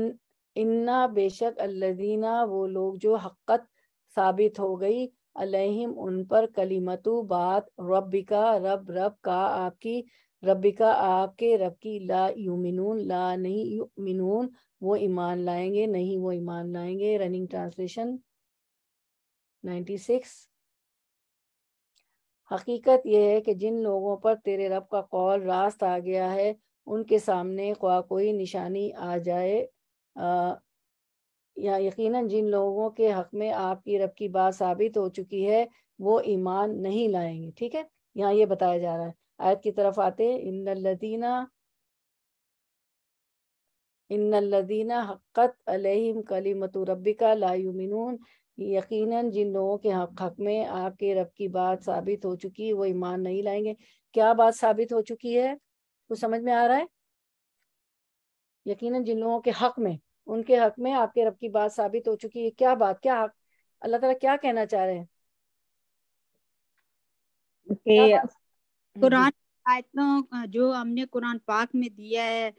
इन्ना बेशक अल्लदीना वो लोग जो हक़त साबित हो गई अलहिम उन पर कलीमतु बात रब्बिका रब रब का आपकी रब्बिका आपके रब की ला यूमिनून ला नहीं यूमिनून वो ईमान लाएंगे नहीं वो ईमान लाएंगे रनिंग ट्रांसलेशन 96 हकीकत यह है कि जिन लोगों पर तेरे रब का कौल रास्त आ गया है उनके सामने ख्वा कोई निशानी आ जाए आ, या यकीनन जिन लोगों के हक में आपकी रब की बात साबित हो चुकी है वो ईमान नहीं लाएंगे ठीक है यहाँ ये बताया जा रहा है आयत की तरफ आते इन्नल्लदीना इन्नल्लदीना हक़त अलैहिम कलीमत रब्बिका लायुमिनून यकीनन जिन लोगों के हक हक में आपके रब की बात साबित हो चुकी है वो ईमान नहीं लाएंगे क्या बात साबित हो चुकी है कुछ समझ में आ रहा है यकीनन जिन लोगों के हक में उनके हक में आपके रब की बात साबित हो चुकी है क्या बात क्या हक अल्लाह तला क्या कहना चाह रहे हैं कुरान हाँ आयतों जो हमने कुरान पाक में दिया है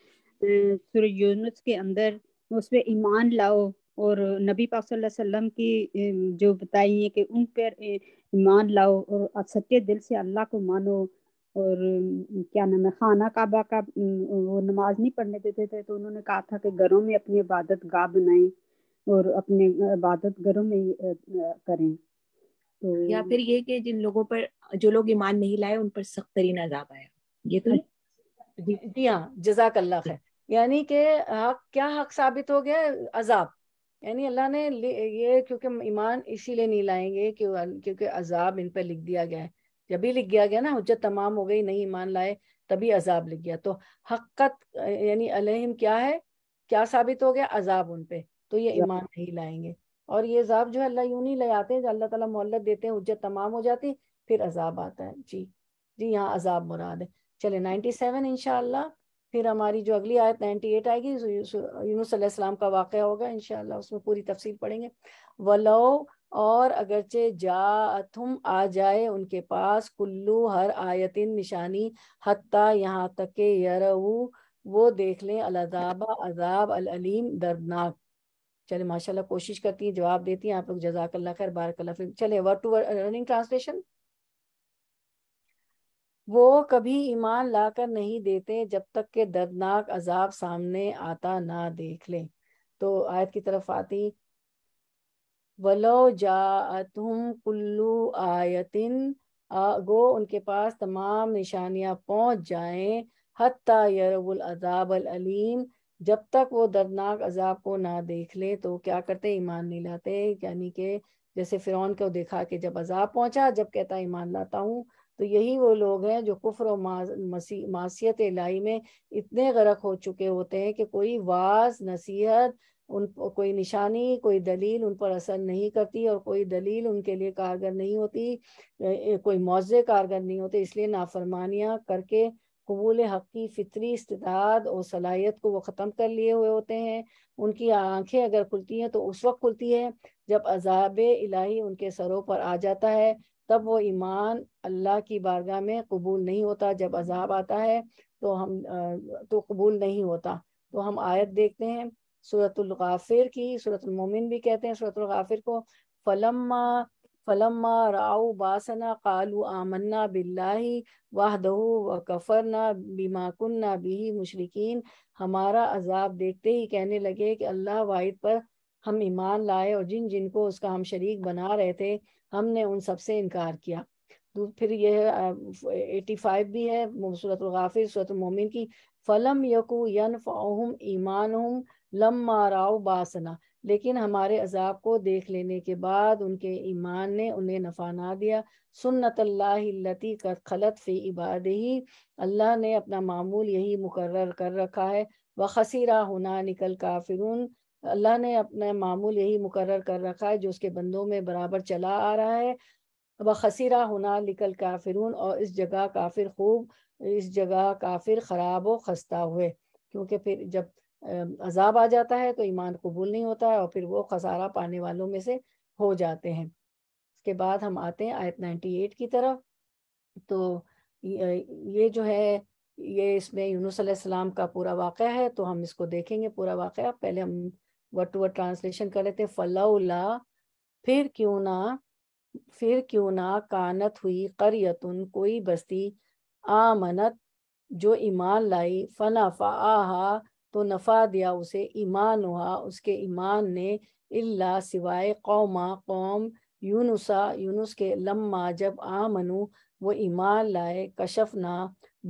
सूर्य यूनुस के अंदर उस पर ईमान लाओ और नबी पाक सल्लल्लाहु अलैहि वसल्लम की जो बताई है कि उन पर ईमान लाओ और सच्चे दिल से अल्लाह को मानो और क्या नाम है खाना काबा का वो नमाज नहीं पढ़ने देते थे तो उन्होंने कहा था कि घरों में अपनी इबादत गाह बनाएं और अपने इबादत घरों में करें तो या फिर ये कि जिन लोगों पर जो लोग ईमान नहीं लाए उन पर सख्त तरीन अजाब आया ये तो जी, हाँ जजाक अल्लाह खैर यानी कि हक क्या हक साबित हो गया अजाब यानी अल्लाह ने ये क्योंकि ईमान इसीलिए नहीं लाएंगे क्यों क्योंकि अजाब इन पर लिख दिया गया है जब भी लिख गया गया ना हजत तमाम हो गई नहीं ईमान लाए तभी अजाब लिख गया तो हक़त यानी अलहिम क्या है क्या साबित हो गया अजाब उन तो ये ईमान नहीं लाएंगे और ये अजाब जो अल्लाह यूं नहीं ले हैं अल्लाह ताला मोहलत देते हैं हजत तमाम हो जाती फिर अजाब आता है जी जी यहाँ अजाब मुराद है चले नाइनटी सेवन इनशा फिर हमारी जो अगली आयत एट आएगी यूनुसम का वाक़ होगा इनशाला उसमें पूरी तफसील पड़ेंगे वलो और अगरचे जा तुम आ जाए उनके पास कुल्लू हर आयतिन निशानी हत्ता यहाँ तक के वो देख लें अलदाबा अजाब अलीम दर्दनाक चले माशाल्लाह कोशिश करती हैं जवाब देती हैं आप लोग जजाकल्ला खैर बारकल्ला फिर चले word to word running translation वो कभी ईमान लाकर नहीं देते जब तक के दर्दनाक अजाब सामने आता ना देख लें तो आयत की तरफ आती वलो तुम कुल्लू आयतिन गो उनके पास तमाम निशानियां पहुंच जाएं हत्ता यरबुल अजाब अलीम जब तक वो दर्दनाक अजाब को ना देख ले तो क्या करते ईमान नहीं लाते यानी के जैसे फ़िरौन को देखा कि जब अजाब पहुंचा जब कहता ईमान लाता हूँ तो यही वो लोग हैं जो कुफर और मासीत लाई में इतने गरक हो चुके होते हैं कि कोई वाज नसीहत उन कोई निशानी कोई दलील उन पर असर नहीं करती और कोई दलील उनके लिए कारगर नहीं होती कोई मुआवजे कारगर नहीं होते इसलिए नाफरमानियाँ करके कबूल हक की फितरी इस्तात और सलाहियत को वो ख़त्म कर लिए हुए होते हैं उनकी आंखें अगर खुलती हैं तो उस वक्त खुलती है जब अजाब इलाही उनके सरों पर आ जाता है तब वो ईमान अल्लाह की बारगाह में कबूल नहीं होता जब अजाब आता है तो हम तो कबूल नहीं होता तो हम आयत देखते हैं सूरतुलगाफिर की सूरतुलमोमिन भी कहते हैं सूरतुल्गाफिर को फलम्मा फलम्मा राउ बासना कालू आमन्ना बिल्लाही वाहदहू व कफरना बीमा बिही मुशरकिन हमारा अजाब देखते ही कहने लगे कि अल्लाह वाहिद पर हम ईमान लाए और जिन जिनको उसका हम शरीक बना रहे थे हमने उन सबसे इनकार किया फिर यह एटी फाइव भी है सूरत गाफिर सूरत मोमिन की फलम यकू यन फम ईमान लम्मा राव बासना लेकिन हमारे अजाब को देख लेने के बाद उनके ईमान ने उन्हें नफा ना दिया सुन्नत अल्लाती कर खलत फ़ी इबाद ही अल्लाह ने अपना मामूल यही मुकर कर रखा है व खसीरा होना निकल फिर अल्लाह ने अपना मामूल यही मुकर कर रखा है जो उसके बंदों में बराबर चला आ रहा है व खसीरा होना निकल काफिरून और इस जगह काफिर खूब इस जगह काफिर ख़राब व खस्ता हुए क्योंकि फिर जब अजाब आ जाता है तो ईमान कबूल नहीं होता है और फिर वो खसारा पाने वालों में से हो जाते हैं इसके बाद हम आते हैं आयत 98 की तरफ तो ये जो है ये इसमें यूनुस सलाम का पूरा वाक़ है तो हम इसको देखेंगे पूरा वाक़ पहले हम वर्ड टू वर्ड ट्रांसलेशन कर लेते हैं फलाउला फिर क्यों ना फिर क्यों ना कानत हुई करियतुन कोई बस्ती आमनत जो ईमान लाई फना फ़ाहा तो नफ़ा दिया उसे ईमान हुआ उसके ईमान ने इल्ला सिवाय कौमा कौम यूनुसा यूनुस के लम्मा जब आमनु वो ईमान लाए कशफ ना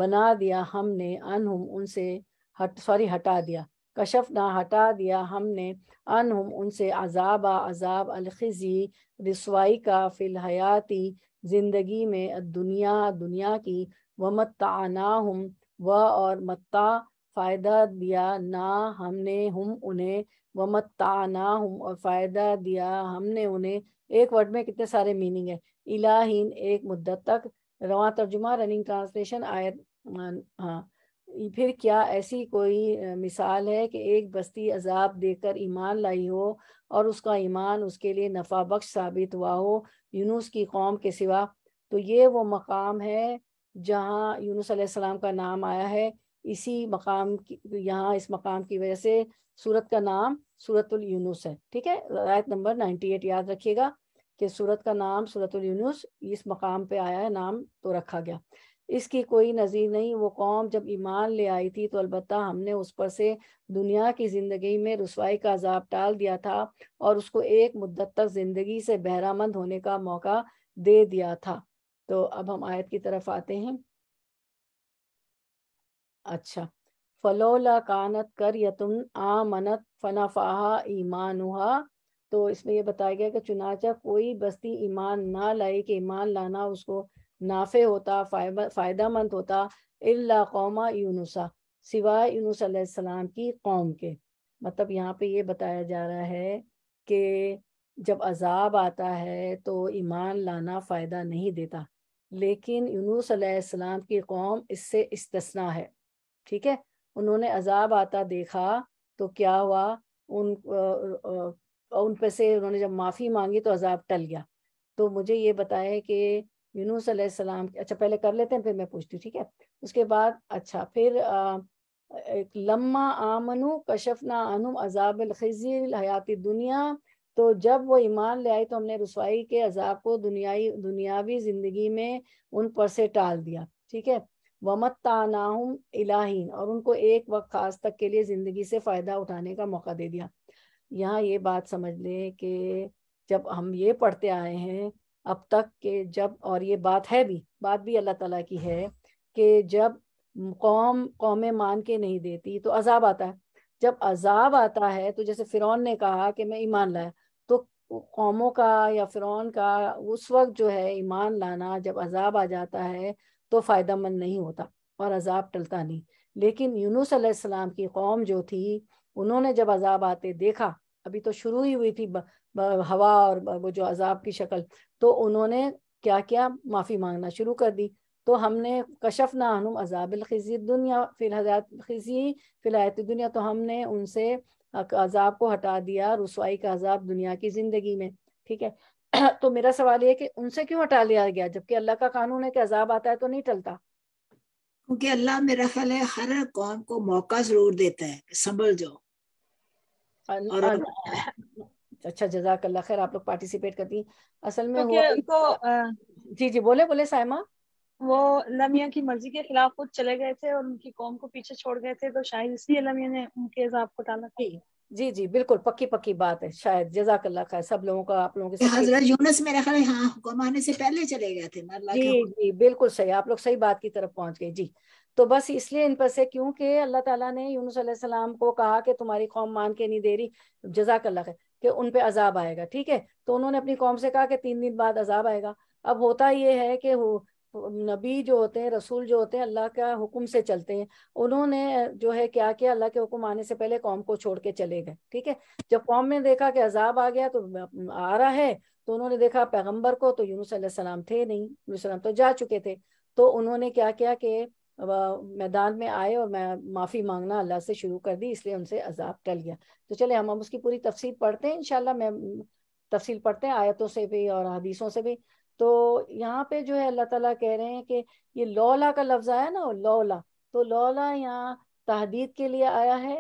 बना दिया हमने अनहुम उनसे हट सॉरी हटा दिया कशफ ना हटा दिया हमने अनहुम उनसे अजाब अजाब अलखिज़ी रसवाई का फिल हयाती ज़िंदगी में दुनिया दुनिया की व आना हम व और मत्ता फायदा दिया ना हमने हम उन्हें वमत्ता ना हम और फायदा दिया हमने उन्हें एक वर्ड में कितने सारे मीनिंग है इलाहीन एक मुद्दत तक रवा तर्जुमा रनिंग ट्रांसलेशन आय हाँ फिर क्या ऐसी कोई मिसाल है कि एक बस्ती अजाब देकर ईमान लाई हो और उसका ईमान उसके लिए नफा बख्श साबित हुआ हो यूनुस की कौम के सिवा तो ये वो मकाम है जहाँ यूनुस का नाम आया है इसी मकाम की यहाँ इस मकाम की वजह से सूरत का नाम सूरतुल यूनुस है ठीक है रायत नंबर 98 याद रखिएगा कि सूरत का नाम सूरतुल यूनुस इस मकाम पे आया है नाम तो रखा गया इसकी कोई नज़ीर नहीं वो कौम जब ईमान ले आई थी तो अलबत् हमने उस पर से दुनिया की ज़िंदगी में रसवाई का अजाब टाल दिया था और उसको एक मुद्दत तक ज़िंदगी से बहरामंद होने का मौका दे दिया था तो अब हम आयत की तरफ आते हैं अच्छा फलोला कानत कर आ मनत फनाफाहा ईमानुहा तो इसमें यह बताया गया कि चुनाचा कोई बस्ती ईमान ना लाए कि ईमान लाना उसको नाफे होता फ़ायदा मंद होता इल्ला कौमा यूनुसा सिवाय यूनुस अलैहिस्सलाम की कौम के मतलब यहाँ पे ये बताया जा रहा है कि जब अजाब आता है तो ईमान लाना फ़ायदा नहीं देता लेकिन यूनुस अलैहिस्सलाम की कौम इससे इस्तना है ठीक है उन्होंने अजाब आता देखा तो क्या हुआ उन उन पे से उन्होंने जब माफ़ी मांगी तो अजाब टल गया तो मुझे ये बताया कि यूनुस सलाम अच्छा पहले कर लेते हैं फिर मैं पूछती हूँ ठीक है उसके बाद अच्छा फिर आ, एक लम्मा आमनु कशफना अनु अजाब हयाती दुनिया तो जब वो ईमान ले आई तो हमने रसवाई के अजाब को दुनियाई दुनियावी ज़िंदगी में उन पर से टाल दिया ठीक है वमत इलाहीन और उनको एक वक्त खास तक के लिए ज़िंदगी से फ़ायदा उठाने का मौका दे दिया यहाँ ये बात समझ लें कि जब हम ये पढ़ते आए हैं अब तक के जब और ये बात है भी बात भी अल्लाह ताला की है कि जब कौम कौमें मान के नहीं देती तो अजाब आता है जब अजाब आता है तो जैसे फ़िरौन ने कहा कि मैं ईमान लाया तो कौमों का या फ़िरौन का उस वक्त जो है ईमान लाना जब अजाब आ जाता है तो फ़ायदा मंद नहीं होता और अजाब टलता नहीं लेकिन यूनुस अलैहिस्सलाम की कौम जो थी उन्होंने जब अजाब आते देखा अभी तो शुरू ही हुई थी ब, ब, हवा और ब, वो जो अजाब की शक्ल तो उन्होंने क्या क्या माफ़ी मांगना शुरू कर दी तो हमने कशफ ना अजाबिल खिजी दुनिया हजात खिजी फिलहत दुनिया तो हमने उनसे अजाब को हटा दिया रसवाई का अजाब दुनिया की ज़िंदगी में ठीक है तो मेरा सवाल यह कि उनसे क्यों हटा लिया गया जबकि अल्लाह का कानून है कि अजाब आता है तो नहीं टलता क्योंकि अल्लाह मेरा ख्याल है हर कौम को मौका जरूर देता है संभल जाओ और अच्छा जजाक अल्लाह खैर आप लोग पार्टिसिपेट करती हैं असल में हुआ तो, आ, जी जी बोले बोले सायमा वो लमिया की मर्जी के खिलाफ खुद चले गए थे और उनकी कौम को पीछे छोड़ गए थे तो शायद इसलिए लमिया ने उनके अजाब को टाला था जी जी बिल्कुल पक्की पक्की बात है शायद अल्लाह का सब लोगों का आप लोगों के तो हजरत यूनुस ख्याल हाँ आने से पहले चले गए थे जी जी बिल्कुल सही आप लोग सही बात की तरफ पहुंच गए जी तो बस इसलिए इन पर से क्योंकि अल्लाह ताला ने यूनुस सलाम को कहा कि तुम्हारी कौम मान के नहीं दे रही जजाकल्ला खैर कि उन पे अजाब आएगा ठीक है तो उन्होंने अपनी कौम से कहा कि तीन दिन बाद अजाब आएगा अब होता ये है कि नबी जो होते हैं रसूल जो होते हैं अल्लाह का हुक्म से चलते हैं उन्होंने जो है क्या किया अल्लाह के हुक्म आने से पहले कौम को छोड़ के चले गए ठीक है जब कौम ने देखा कि अजाब आ गया तो आ रहा है तो उन्होंने देखा पैगम्बर को तो यूनुस सलाम थे नहीं यूनुस तो जा चुके थे तो उन्होंने क्या किया कि मैदान में आए और मैं माफ़ी मांगना अल्लाह से शुरू कर दी इसलिए उनसे अजाब टल गया तो चले हम हम उसकी पूरी तफसील पढ़ते हैं इनशाला मैं तफसील पढ़ते हैं आयतों से भी और हदीसों से भी तो यहाँ पे जो है अल्लाह ताला कह रहे हैं कि ये लौला का लफ्ज आया ना लौला तो लौला यहाँ तहदीद के लिए आया है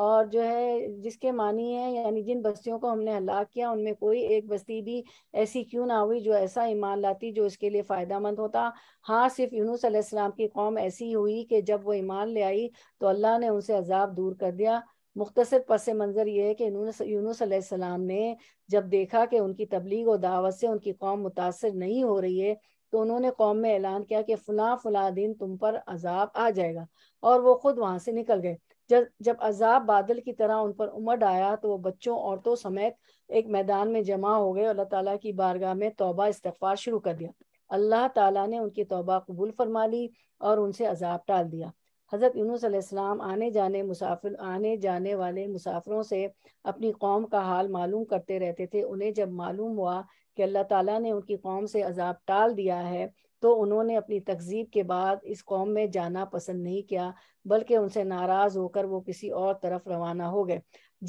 और जो है जिसके मानी है यानी जिन बस्तियों को हमने हलाक किया उनमें कोई एक बस्ती भी ऐसी क्यों ना हुई जो ऐसा ईमान लाती जो इसके लिए फ़ायदा मंद होता हाँ सिर्फ यूनुस अलैहिस्सलाम की कौम ऐसी हुई कि जब वो ईमान ले आई तो अल्लाह ने उनसे अजाब दूर कर दिया मुख्तर पस मंज़र यह है कि यूनुस सलाम ने जब देखा कि उनकी तबलीग और दावत से उनकी कौम मुतासर नहीं हो रही है तो उन्होंने कौम में ऐलान किया कि फला फ़लाँ दिन तुम पर अजाब आ जाएगा और वो खुद वहाँ से निकल गए जब जब अजाब बादल की तरह उन पर उमड़ आया तो वो बच्चों औरतों समेत एक मैदान में जमा हो गए और अल्लाह तला की बारगाह में तोबा इस्तफार शुरू कर दिया अल्लाह तला ने उनकी तोबा कबूल फरमा ली और उनसे अजाब टाल दिया हज़रत यूनुसम आने जाने मुसाफिर आने जाने वाले मुसाफिरों से अपनी कौम का हाल मालूम करते रहते थे उन्हें जब मालूम हुआ कि अल्लाह ताला ने उनकी कौम से अजाब टाल दिया है तो उन्होंने अपनी तकजीब के बाद इस कौम में जाना पसंद नहीं किया बल्कि उनसे नाराज़ होकर वो किसी और तरफ रवाना हो गए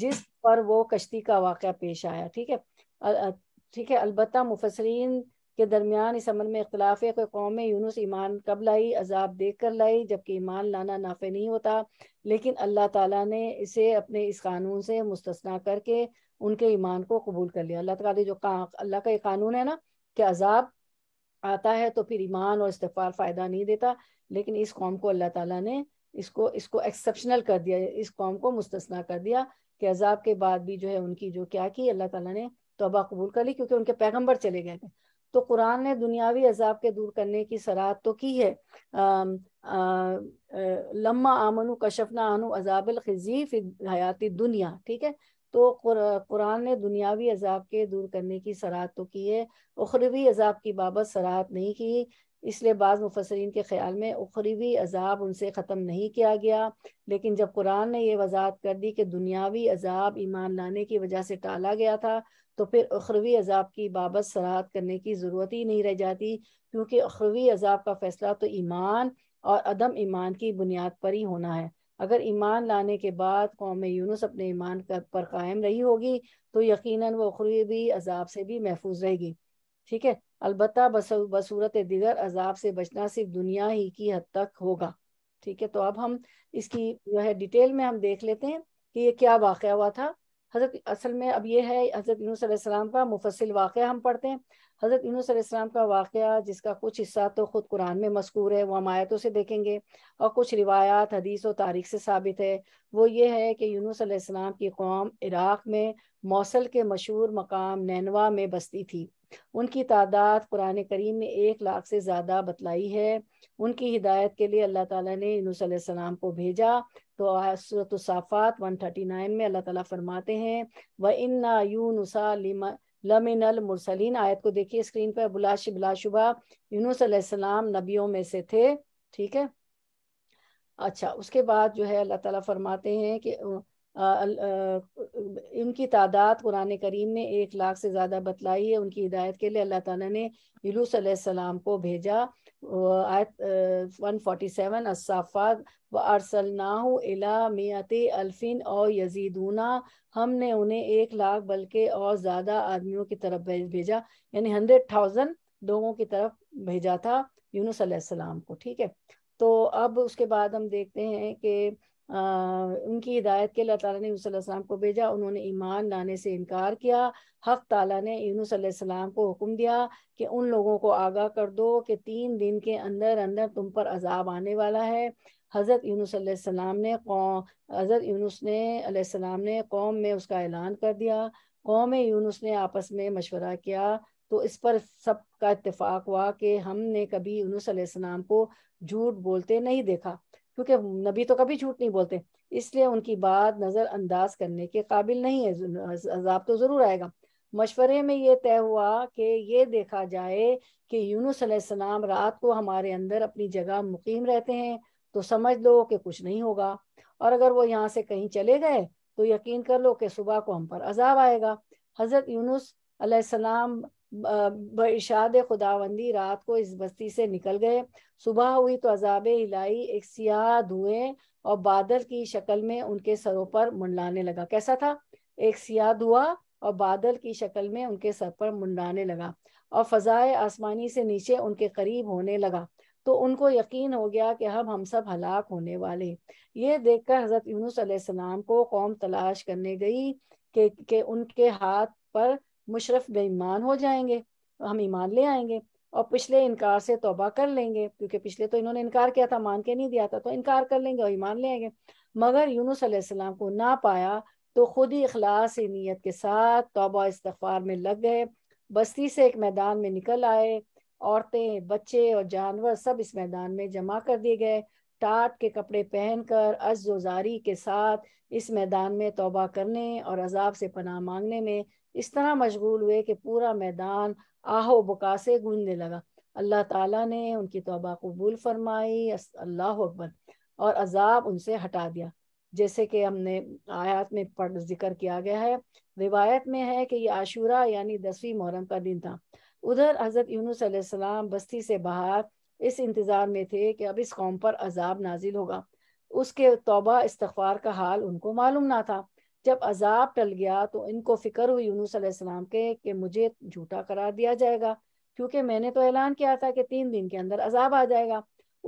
जिस पर वो कश्ती का वाक़ पेश आया ठीक है ठीक है अलबत् मुफसरीन के दरमियान इस अमल में इख्तलाफ है कोई कौम यूनुस ईमान कब लाई अजाब देख कर लाई जबकि ईमान लाना नाफे नहीं होता लेकिन अल्लाह ताला ने इसे अपने इस कानून से मुस्तना करके उनके ईमान को कबूल कर लिया अल्लाह ताली जो अल्लाह का ये कानून है ना कि अजाब आता है तो फिर ईमान और इस्तफार फ़ायदा नहीं देता लेकिन इस कौम को अल्लाह ताला ने इसको इसको एक्सेप्शनल कर दिया इस कौम को मुस्तना कर दिया कि अजाब के बाद भी जो है उनकी जो क्या की अल्लाह ताला ने तोबा कबूल कर ली क्योंकि उनके पैगम्बर चले गए थे तो कुरान ने दुनियावी अजाब के दूर करने की सराहत तो की है लम्मा आमनु कशफना आनु अजाबल खजी हयाती दुनिया ठीक है तो कुरान ने दुनियावी अजाब के दूर करने की सराहत तो की है उखरवी अजाब की बाबत सराहत नहीं की इसलिए बाज़ मुफसरीन के ख्याल में उखरीवी अजाब उनसे ख़त्म नहीं किया गया लेकिन जब कुरान ने यह वजाहत कर दी कि दुनियावी अजाब ईमान लाने की वजह से टाला गया था तो फिर अखरवी अजाब की बाबत सराहत करने की ज़रूरत ही नहीं रह जाती क्योंकि अखरवी अजाब का फैसला तो ईमान और अदम ईमान की बुनियाद पर ही होना है अगर ईमान लाने के बाद कौम यूनुस अपने ईमान पर कायम रही होगी तो यकीनन वो अखरवी अजाब से भी महफूज रहेगी ठीक है अलबत् बसूरत दिगर अजाब से बचना सिर्फ दुनिया ही की हद तक होगा ठीक है तो अब हम इसकी जो है डिटेल में हम देख लेते हैं कि ये क्या वाक़ हुआ था हज़रत असल में अब ये है हज़रत यूनुसम का मुफसिल वाक़ हम पढ़ते हैं हज़रत यूनुसम का वाक़ जिसका कुछ हिस्सा तो ख़ुद कुरान में मस्कूर है वो हम आयतों से देखेंगे और कुछ रिवायात हदीस और तारीख से साबित है वो ये है कि यूनूसम की कौम इराक़ में मौसल के मशहूर मकाम नैनवा में बसती थी उनकी तादाद कुरान करीम में एक लाख से ज़्यादा बतलाई है उनकी हिदायत के लिए अल्लाह ताला ने यूनुसम को भेजा तो सूरत साफ़ात 139 में अल्लाह ताला फरमाते हैं व इन्ना यूनुसा लिमा लमिन मुरसलीन आयत को देखिए स्क्रीन पर बुलाश बिलाशुबा यूनुस अलैहिस्सलाम नबियों में से थे ठीक है अच्छा उसके बाद जो है अल्लाह ताला फरमाते हैं कि उनकी तादाद कुरान करीम में एक लाख से ज़्यादा बतलाई है उनकी हिदायत के लिए अल्लाह ताला ने सलाम को भेजा आयत वन फोटी सेवन व अरसलनाहू इला अल्फिन और यजीदूना हमने उन्हें एक लाख बल्कि और ज़्यादा आदमियों की तरफ भेजा यानी हंड्रेड थाउजेंड लोगों की तरफ भेजा था यूनुसम को ठीक है तो अब उसके बाद हम देखते हैं कि आ, उनकी हिदायत के लिए ताला ने यूसम को भेजा उन्होंने ईमान लाने से इनकार किया हक ताला ने यूनुसम को हुक्म दिया कि उन लोगों को आगाह कर दो कि तीन दिन के अंदर अंदर तुम पर अजाब आने वाला है हज़रत यूनुसम ने कौ हज़रत यूनुस ने सलाम ने कौम में उसका ऐलान कर दिया कौम यूनुस ने आपस में मशवरा किया तो इस पर सब का इतफाक़ हुआ कि हमने कभी यूनुसम को झूठ बोलते नहीं देखा क्योंकि नबी तो कभी झूठ नहीं बोलते इसलिए उनकी बात नज़रअंदाज करने के काबिल नहीं है अजाब तो ज़रूर आएगा मशवरे में ये तय हुआ कि ये देखा जाए कि यूनुस रात को हमारे अंदर अपनी जगह मुकीम रहते हैं तो समझ लो कि कुछ नहीं होगा और अगर वो यहाँ से कहीं चले गए तो यकीन कर लो कि सुबह को हम पर अजाब आएगा हज़रत यूनुस अलैहिस्सलाम बरशाद खुदावंदी रात को इस बस्ती से निकल गए सुबह हुई तो अजाब इलाही एक सियाह धुएं और बादल की शक्ल में उनके सरों पर मुंडलाने लगा कैसा था एक सियाह धुआ और बादल की शक्ल में उनके सर पर मुंडाने लगा और फजाए आसमानी से नीचे उनके करीब होने लगा तो उनको यकीन हो गया कि हम हम सब हलाक होने वाले ये देखकर हजरत यूनुस अलैहिस्सलाम को कौम तलाश करने गई कि, कि उनके हाथ पर मुशरफ बेईमान हो जाएंगे हम ईमान ले आएंगे और पिछले इनकार से तोबा कर लेंगे क्योंकि पिछले तो इन्होंने इनकार किया था मान के नहीं दिया था तो इनकार कर लेंगे और ईमान ले आएंगे मगर यूनुस अलैहिस्सलाम को ना पाया तो खुद ही अखलास नीयत के साथ तोबा इस्तफार में लग गए बस्ती से एक मैदान में निकल आए औरतें बच्चे और जानवर सब इस मैदान में जमा कर दिए गए टाट के कपड़े पहनकर अज्जोजारी के साथ इस मैदान में तोबा करने और अजाब से पनाह मांगने में इस तरह मशगूल हुए कि पूरा मैदान आहो बका से गूंजने लगा अल्लाह ताला ने उनकी तोबा कबूल फरमाई अल्लाह अकबर और अजाब उनसे हटा दिया जैसे कि हमने आयात में पढ़ जिक्र किया गया है रिवायत में है कि ये आशूरा यानी दसवीं मुहर्रम का दिन था उधर हजरत यूनुस बस्ती से बाहर इस इंतज़ार में थे कि अब इस कौम पर अजाब नाजिल होगा उसके तोबा इस्तफार का हाल उनको मालूम ना था जब अजाब टल गया तो इनको फिक्र हुई यूनुस अलैहिस्सलाम के कि मुझे झूठा करार दिया जाएगा क्योंकि मैंने तो ऐलान किया था कि तीन दिन के अंदर अजाब आ जाएगा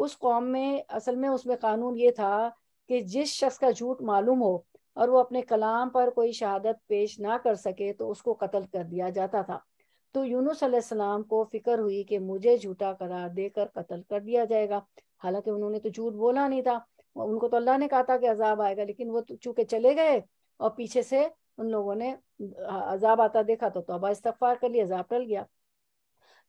उस कौम में असल में उसमें कानून ये था कि जिस शख्स का झूठ मालूम हो और वो अपने कलाम पर कोई शहादत पेश ना कर सके तो उसको कत्ल कर दिया जाता था तो यूनुस अलैहिस्सलाम को फिक्र हुई कि मुझे झूठा करार देकर कत्ल कर दिया जाएगा हालांकि उन्होंने तो झूठ बोला नहीं था उनको तो अल्लाह ने कहा था कि अजाब आएगा लेकिन वो तो चूंकि चले गए और पीछे से उन लोगों ने अजाब आता देखा तो तोबा इस्तफार कर लिया अजाब टल गया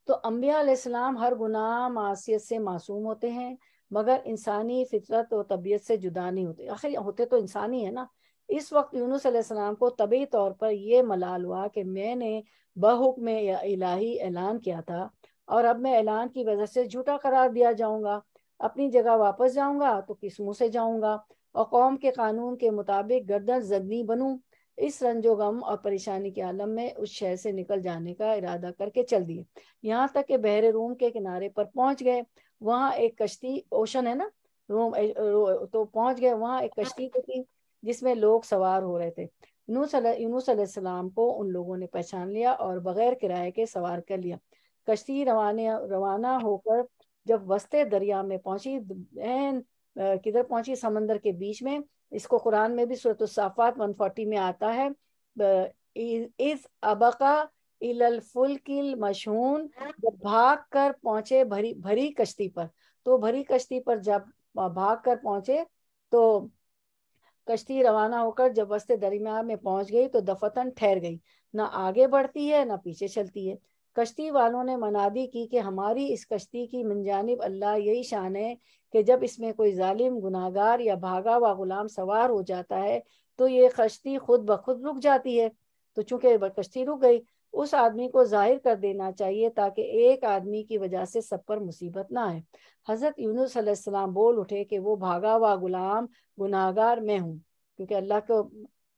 तो अम्बियालाम हर गुनाह मासीत से मासूम होते हैं मगर इंसानी फितरत और तबीयत से जुदा नहीं होते आखिर होते तो इंसानी है ना इस वक्त यूनुस अलैहिस्सलाम को तबी तौर पर यह मलाल हुआ कि मैंने बहुक्म इलाही ऐलान किया था और अब मैं ऐलान की वजह से झूठा करार दिया जाऊंगा अपनी जगह वापस जाऊंगा तो किस मुंह से जाऊंगा और कौम के कानून के मुताबिक गर्दन जदनी बनूं इस रंजो गम और परेशानी के आलम में उस शहर से निकल जाने का इरादा करके चल दिए यहाँ तक के बहरे रूम के किनारे पर पहुंच गए वहाँ एक कश्ती ओशन है ना रूम तो पहुंच गए वहाँ एक कश्ती हाँ। थी जिसमें लोग सवार हो रहे थे सलाम को उन लोगों ने पहचान लिया और बगैर किराए के सवार कर लिया कश्ती रवाना रवाना होकर जब वस्ते दरिया में पहुंची किधर पहुंची समंदर के बीच में इसको कुरान में भी सूरत साफ़ात 140 में आता है इस अबका मशहून जब भाग कर पहुंचे भरी भरी कश्ती पर तो भरी कश्ती पर जब भाग कर पहुंचे तो कश्ती रवाना होकर जब वस्ते दरिया में पहुंच गई तो दफतन ठहर गई ना आगे बढ़ती है ना पीछे चलती है कश्ती वालों ने मनादी की कि हमारी इस कश्ती की मनजानब अल्लाह यही शान है कि जब इसमें कोई जालिम गुनागार या भागा व गुलाम सवार हो जाता है तो ये कश्ती खुद ब खुद रुक जाती है तो चूंकि कश्ती रुक गई उस आदमी को जाहिर कर देना चाहिए ताकि एक आदमी की वजह से सब पर मुसीबत ना आए हज़रत यूनुसम बोल उठे कि वो भागा व गुलाम गुनागार मैं हूँ क्योंकि अल्लाह को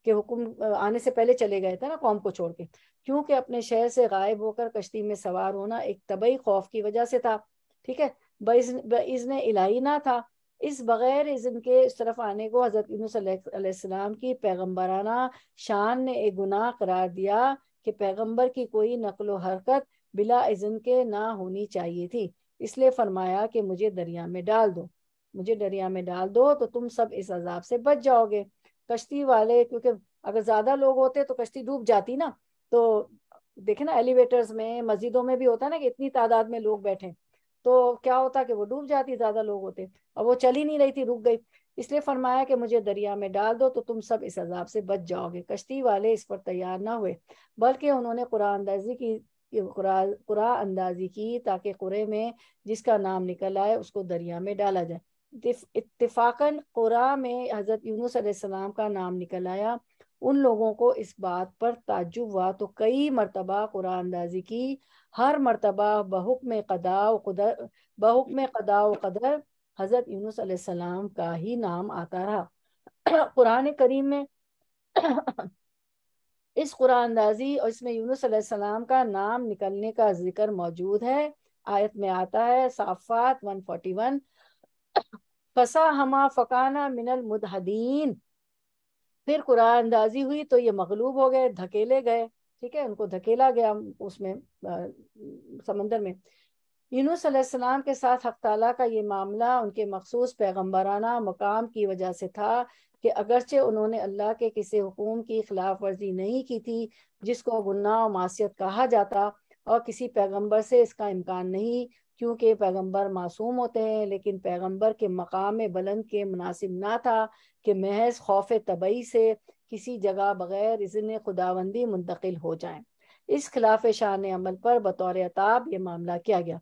के हुक्म आने से पहले चले गए थे ना कौम को छोड़ के क्योंकि अपने शहर से गायब होकर कश्ती में सवार होना एक तबई खौफ की वजह से था ठीक है बइज़न इलाही ना था इस बगैर इज्न के इस तरफ आने को हज़रत यूनुसम की पैगम्बराना शान ने एक गुनाह करार दिया कि पैगम्बर की कोई नकल हरकत बिला इज़न के ना होनी चाहिए थी इसलिए फरमाया कि मुझे दरिया में डाल दो मुझे दरिया में डाल दो तो तुम सब इस अजाब से बच जाओगे कश्ती वाले क्योंकि अगर ज़्यादा लोग होते तो कश्ती डूब जाती ना तो देखे ना एलिवेटर्स में मस्जिदों में भी होता है ना कि इतनी तादाद में लोग बैठे तो क्या होता कि वो डूब जाती ज्यादा लोग होते और वो चल ही नहीं रही थी रुक गई इसलिए फरमाया कि मुझे दरिया में डाल दो तो तुम सब इस अजाब से बच जाओगे कश्ती वाले इस पर तैयार ना हुए बल्कि उन्होंने कुरान अंदाजी की कुरा अंदाजी की ताकि कुरे में जिसका नाम निकल आए उसको दरिया में डाला जाए इतफाकन कुरा में हज़रत यूनुस का नाम निकल आया उन लोगों को इस बात पर ताजुब हुआ तो कई मरतबा कुरान अंदाजी की हर मरतबा बहुकम कदा कदर में कदा कदर हज़रत यूनुस सलाम का ही नाम आता रहा कुरान करीम में इस कुरानंदाजी और इसमें यूनुस सलाम का नाम निकलने का जिक्र मौजूद है आयत में आता है साफात 141 फसा हमा फकाना मिनल मुदहदीन फिर कुरान अंदाजी हुई तो ये मकलूब हो गए धकेले गए ठीक है उनको धकेला गया उसमें समंदर में यूनुस सलाम के साथ हक तला का ये मामला उनके मखसूस पैगम्बराना मकाम की वजह से था कि अगरचे उन्होंने अल्लाह के किसी हुकूम की खिलाफ वर्जी नहीं की थी जिसको गुन्ना और मासीत कहा जाता और किसी पैगम्बर से इसका इम्कान नहीं क्योंकि पैगंबर मासूम होते हैं लेकिन पैगंबर के मकाम बुलंद के मुनासिब ना था कि महज खौफ तबई से किसी जगह बगैर इजन खुदाबंदी मुंतकिल हो जाए इस खिलाफ शान अमल पर बतौर अताब ये मामला किया गया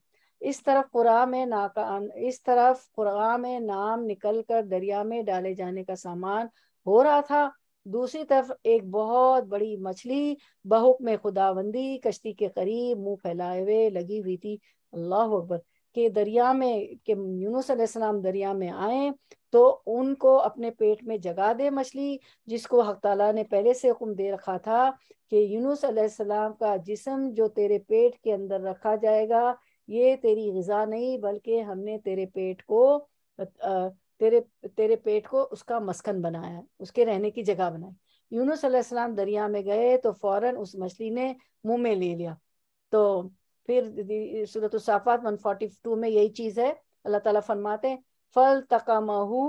इस तरफ कुरा में नाका इस तरफ कुरा में नाम निकल कर दरिया में डाले जाने का सामान हो रहा था दूसरी तरफ एक बहुत बड़ी मछली बहुक में खुदाबंदी कश्ती के करीब मुंह फैलाए हुए लगी हुई थी अल्लाह अकबर के दरिया में के यूनुस अलैहिस्सलाम दरिया में आए तो उनको अपने पेट में जगा दे मछली जिसको हक ताला ने पहले से हुक्म दे रखा था कि यूनुस अलैहिस्सलाम का जिसम जो तेरे पेट के अंदर रखा जाएगा ये तेरी गज़ा नहीं बल्कि हमने तेरे पेट को तेरे तेरे पेट को उसका मस्कन बनाया उसके रहने की जगह बनाई यूनुस अलैहिस्सलाम दरिया में गए तो फौरन उस मछली ने मुंह में ले लिया तो फिर सूरत साफ़ात टू में यही चीज़ है अल्लाह ताला फरमाते हैं फल तकमहू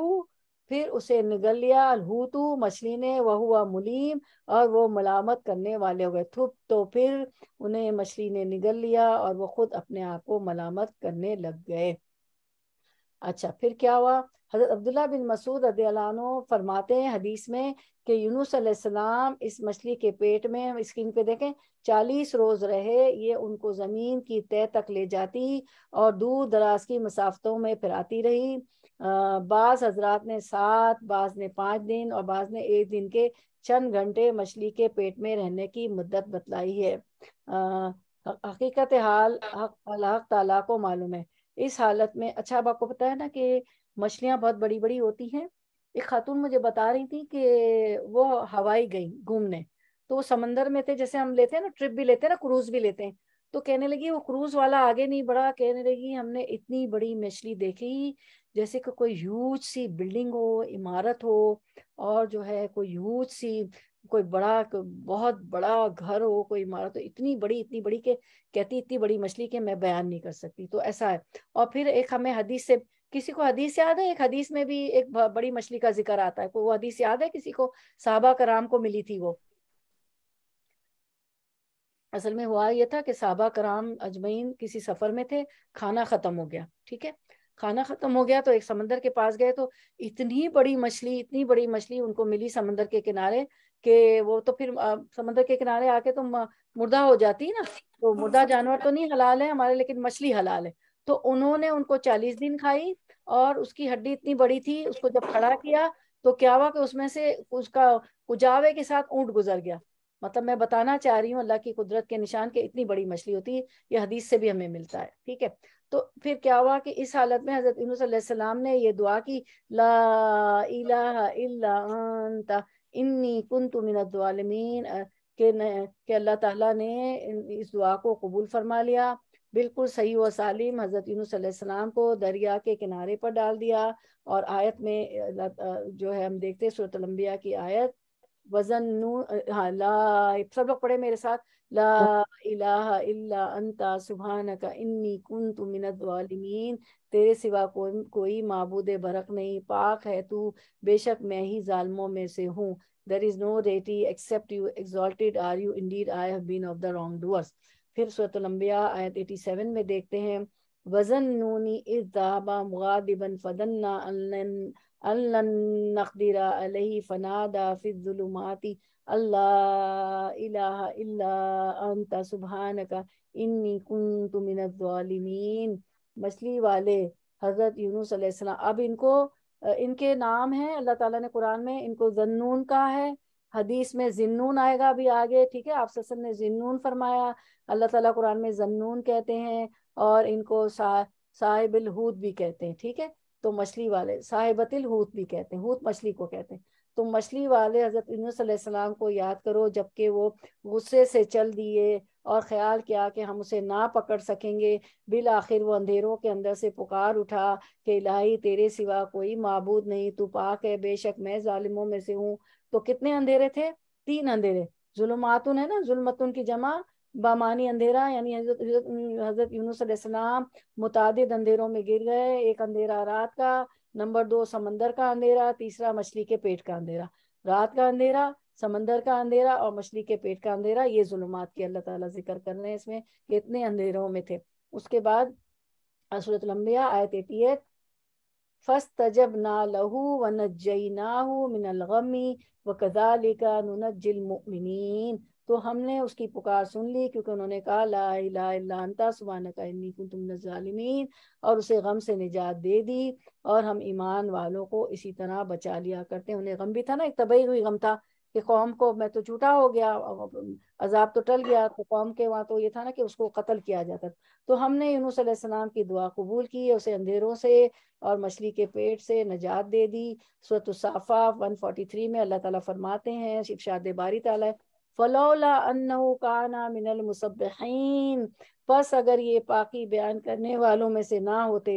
फिर उसे निगल लिया अलहूतू मछली ने वह हुआ मुलीम और वो मलामत करने वाले हो गए थुप तो फिर उन्हें मछली ने निगल लिया और वो खुद अपने आप को मलामत करने लग गए अच्छा फिर क्या हुआ हज़रत अब्दुल्ला बिन मसूद अदानो फरमाते हैं हदीस में कि यूनुस अलैहिस्सलाम इस मछली के पेट में स्क्रीन पे देखें चालीस रोज़ रहे ये उनको ज़मीन की तय तक ले जाती और दूर दराज की मसाफतों में फिराती रही बाज़ हजरात ने सात बाज़ ने पाँच दिन और बाज़ ने एक दिन के चंद घंटे मछली के पेट में रहने की मुद्दत बतलाई है अः हकीकत हाल हक अल्लाह ताला को मालूम है इस हालत में अच्छा अब आपको पता है ना कि मछलियाँ बहुत बड़ी बड़ी होती हैं एक खातून मुझे बता रही थी कि वो हवाई गई घूमने तो वो समंदर में थे जैसे हम लेते हैं ना ट्रिप भी लेते हैं ना क्रूज भी लेते हैं तो कहने लगी वो क्रूज वाला आगे नहीं बढ़ा कहने लगी हमने इतनी बड़ी मछली देखी जैसे कि कोई ह्यूज सी बिल्डिंग हो इमारत हो और जो है कोई ह्यूज सी कोई बड़ा कोई बहुत बड़ा घर हो कोई इमारत हो इतनी बड़ी इतनी बड़ी के कहती इतनी बड़ी मछली के मैं बयान नहीं कर सकती तो ऐसा है और फिर एक हमें हदीस से किसी को हदीस याद है एक हदीस में भी एक बड़ी मछली का जिक्र आता है वो हदीस याद है किसी को साहबा कराम को मिली थी वो असल में हुआ यह था कि साहबा कराम अजमैन किसी सफर में थे खाना खत्म हो गया ठीक है खाना खत्म हो गया तो एक समंदर के पास गए तो इतनी बड़ी मछली इतनी बड़ी मछली उनको मिली समंदर के किनारे कि वो तो फिर समंदर के किनारे आके तो मुर्दा हो जाती ना तो हाँ, मुर्दा जानवर तो नहीं हलाल है हमारे लेकिन मछली हलाल है तो उन्होंने उनको चालीस दिन खाई और उसकी हड्डी इतनी बड़ी थी उसको जब खड़ा किया तो क्या हुआ कि उसमें से उसका कुजावे के साथ ऊंट गुजर गया मतलब मैं बताना चाह रही हूँ अल्लाह की कुदरत के निशान के इतनी बड़ी मछली होती है ये हदीस से भी हमें मिलता है ठीक है तो फिर क्या हुआ कि इस हालत में हजरत ने ये दुआ की ला इला इन्नी कुन तुमिनदालमीन के न, के अल्लाह ताला ने इस दुआ को कबूल फरमा लिया बिल्कुल सही व सालिम हज़रत यूनुसम को दरिया के किनारे पर डाल दिया और आयत में जो है हम देखते सूरत लम्बिया की आयत वजन नू हाँ ला सब लोग पढ़े मेरे साथ ला इलाहा इल्ला अंता का इन्नी कुंतु मिनत वालिमीन तेरे सिवा कोई कोई माबूद बरक नहीं पाक है तू बेशक मैं ही जालमों में से हूँ there is no deity except you exalted are you indeed I have been of the wrongdoers फिर सूरत लंबिया आयत 87 में देखते हैं वजन नूनी इज दाबा मुगादिबन फदन्ना अलन أن نقدر عليه فنادى في الظلمات إله إلا أنت سبحانك मछली वाले हजरत यूनुस अलैहिस्सलाम अब इनको इनके नाम है अल्लाह ताला ने कुरान में इनको जन्नून कहा है हदीस में जिन्नून आएगा अभी आगे ठीक है आप ससम ने जिन्नून फरमाया अल्लाह ताला कुरान में जन्नून कहते हैं और इनको साहिबुल हूद भी कहते हैं ठीक है तो मछली वाले साहेबतिल हूत भी कहते हैं हूत मछली को कहते हैं तो मछली वाले हजरत सलाम को याद करो जबकि वो गुस्से से चल दिए और ख्याल किया कि हम उसे ना पकड़ सकेंगे बिल आखिर वो अंधेरों के अंदर से पुकार उठा कि इलाही तेरे सिवा कोई मबूद नहीं तू पाक है बेशक मैं जालिमों में से हूँ तो कितने अंधेरे थे तीन अंधेरे जुलमातुन है ना जुलमतुन की जमा बामानी अंधेरा यानी हजरत यूनुसम मुताद अंधेरों में गिर गए एक अंधेरा रात का नंबर दो समंदर का अंधेरा तीसरा मछली के पेट का अंधेरा रात का अंधेरा समंदर का अंधेरा और मछली के पेट का अंधेरा ये जुलूमात की अल्लाह ताला जिक्र कर रहे हैं इसमें कितने अंधेरों में थे उसके बाद सूरत लंबिया आयत एटी एट फस तजब ना लहू व नजई ना मिनल गमी व कजालिका नुनजिल तो हमने उसकी पुकार सुन ली क्योंकि उन्होंने कहा ला इला सुबहान का और उसे गम से निजात दे दी और हम ईमान वालों को इसी तरह बचा लिया करते हैं उन्हें गम भी था ना एक तबई हुई गम था कि कौम को मैं तो झूठा हो गया अजाब तो टल गया तो कौम के वहाँ तो ये था ना कि उसको कत्ल किया जाता तो हमने यूनुसम की दुआ कबूल की उसे अंधेरों से और मछली के पेट से नजात दे दी सूरत साफ़ा 143 में अल्लाह ताला फरमाते हैं दे बारी ताला फ़लौला अन्नहु काना मिनल मुसब्बहीन बस अगर ये पाकि बयान करने वालों में से ना होते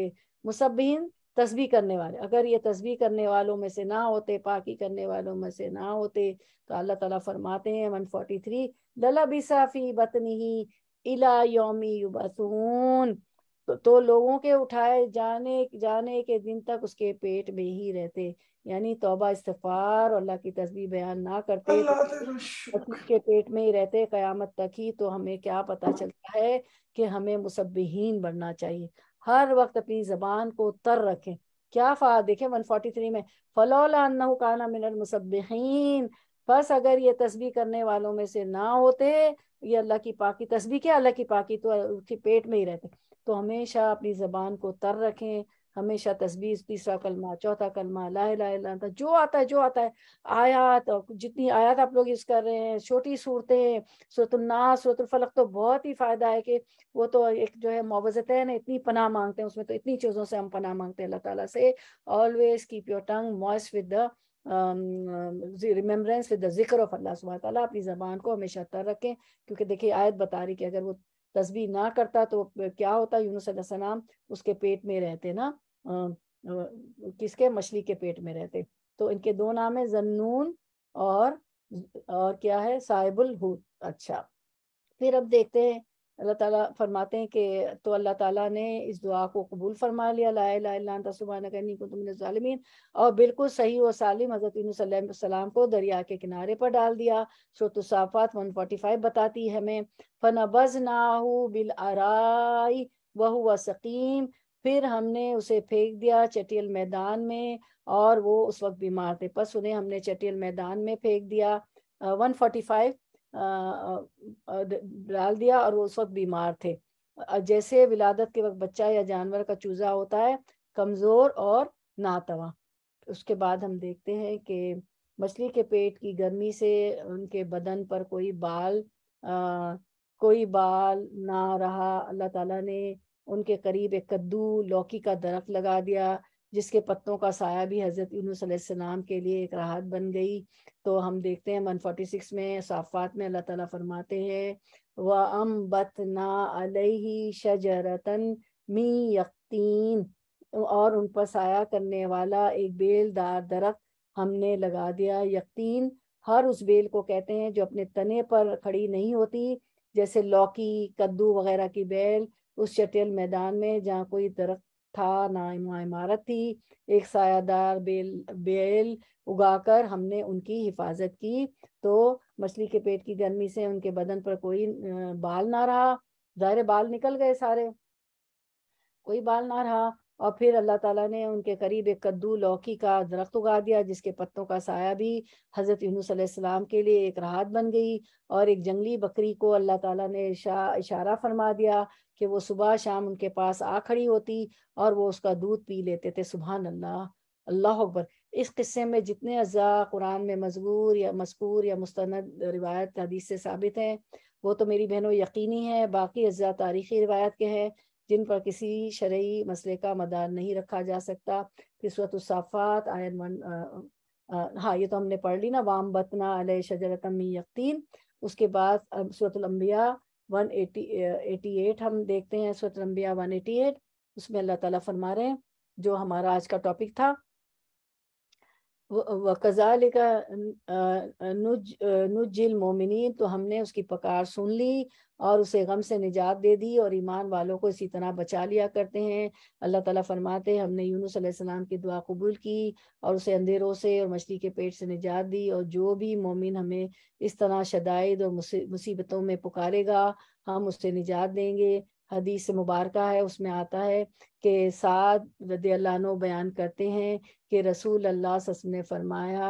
मुसब्बीन तस्बी करने वाले अगर ये तस्बी करने वालों में से ना होते पाकि करने वालों में से ना होते तो अल्लाह ताला फरमाते हैं वन फोर्टी थ्री लला बिसाफी बतनी इला योमी युबसून तो, तो लोगों के उठाए जाने जाने के दिन तक उसके पेट में ही रहते यानी तोबा इस्तफार और अल्लाह की तस्वीर बयान ना करते तो के पेट में ही रहते कयामत तक ही तो हमें क्या पता चलता है कि हमें मुसबहीन बनना चाहिए हर वक्त अपनी जबान को तर रखें क्या फा देखें थ्री में फलोला मिनल मुसबहीन बस अगर ये तस्बी करने वालों में से ना होते ये अल्लाह की पाकी तस्बी क्या अल्लाह की पाकी तो उसके पेट में ही रहते तो हमेशा अपनी ज़बान को तर रखें हमेशा तस्वीर तीसरा कलमा चौथा कलमा ला ला जो आता है जो आता है आयात जितनी आयात आप लोग यूज़ कर रहे हैं छोटी सूरतें सूरतुलनास सूरतुलफलक तो बहुत ही फ़ायदा है कि वो तो एक जो है मुआवजत है ना इतनी पनाह मांगते हैं उसमें तो इतनी चीज़ों से हम पनाह मांगते हैं अल्लाह ताला से always keep your tongue moist with the remembrance with the zikr of Allah सुबह तला अपनी ज़बान को हमेशा तर रखें क्योंकि देखिए आयत बता रही कि अगर वो तस्वीर ना करता तो क्या होता है सलाम उसके पेट में रहते ना किसके मछली के पेट में रहते तो इनके दो नाम है जन्नून और और क्या है साहिबुल हूत अच्छा फिर अब देखते हैं अल्लाह ताला फरमाते हैं कि तो अल्लाह ताला ने इस दुआ को कबूल फरमा लिया लालामीन और बिल्कुल सही व सालिम हज़रत को दरिया के किनारे पर डाल दिया शोतुसाफात वन फोर्टी फाइव बताती है हमें बज नाहू बिल आराई वह हुआ सकीम फिर हमने उसे फेंक दिया चटियल मैदान में और वो उस वक्त बीमार थे बस उन्हें हमने चटियल मैदान में फेंक दिया वन फोर्टी फाइव डाल दिया और वो उस वक्त बीमार थे जैसे विलादत के वक्त बच्चा या जानवर का चूजा होता है कमज़ोर और नातवा उसके बाद हम देखते हैं कि मछली के पेट की गर्मी से उनके बदन पर कोई बाल आ, कोई बाल ना रहा अल्लाह ताला ने उनके करीब एक कद्दू लौकी का दरख्त लगा दिया जिसके पत्तों का साया भी हज़रत सलाम के लिए एक राहत बन गई तो हम देखते हैं वन फोर्टी सिक्स में साफ़ात में अल्लाह ताला फरमाते हैं व अम बतना अलही शजरतन मी यकीन और उन पर साया करने वाला एक बेलदार दरख्त हमने लगा दिया यकीन हर उस बेल को कहते हैं जो अपने तने पर खड़ी नहीं होती जैसे लौकी कद्दू वगैरह की बेल उस चटियल मैदान में जहाँ कोई दरख्त था ना इमारत थी एक सायादार बेल बेल उगाकर हमने उनकी हिफाजत की तो मछली के पेट की गर्मी से उनके बदन पर कोई बाल ना रहा ज़ाहिर बाल निकल गए सारे कोई बाल ना रहा और फिर अल्लाह ताला ने उनके करीब एक कद्दू लौकी का दरख्त उगा दिया जिसके पत्तों का साया भी हज़रत यूनुसम के लिए एक राहत बन गई और एक जंगली बकरी को अल्लाह ताला ने इशारा फरमा दिया कि वो सुबह शाम उनके पास आ खड़ी होती और वो उसका दूध पी लेते थे सुबह अल्लाह अल्लाह अकबर इस किस्से में जितने अज्जा कुरान में मजबूर या मस्कूर या मुस्ंद रिवायत हदीस से साबित हैं वो तो मेरी बहनों यकीनी है बाकी अज्जा तारीखी रिवायत के हैं जिन पर किसी शरयी मसले का मदार नहीं रखा जा सकता साफात आयन वन हाँ ये तो हमने पढ़ ली ना वाम बतना अल शजरतम यकीन उसके बाद सूरतलम्बिया वन एटी एटी एट हम देखते हैं सूरतलम्बिया वन एटी एट उसमें अल्लाह ताला फरमा रहे हैं जो हमारा आज का टॉपिक था वकजाल का नुज नुजिल मोमिन तो हमने उसकी पकार सुन ली और उसे गम से निजात दे दी और ईमान वालों को इसी तरह बचा लिया करते हैं अल्लाह ताला फरमाते हैं हमने यूनुस सलाम की दुआ कबूल की और उसे अंधेरों से और मछली के पेट से निजात दी और जो भी मोमिन हमें इस तरह शदायद और मुसीबतों में पुकारेगा हम उससे निजात देंगे हदीस मुबारक है उसमें आता है कि साद रदी अल्लाह बयान करते हैं कि रसूल अल्लाह सस ने फरमाया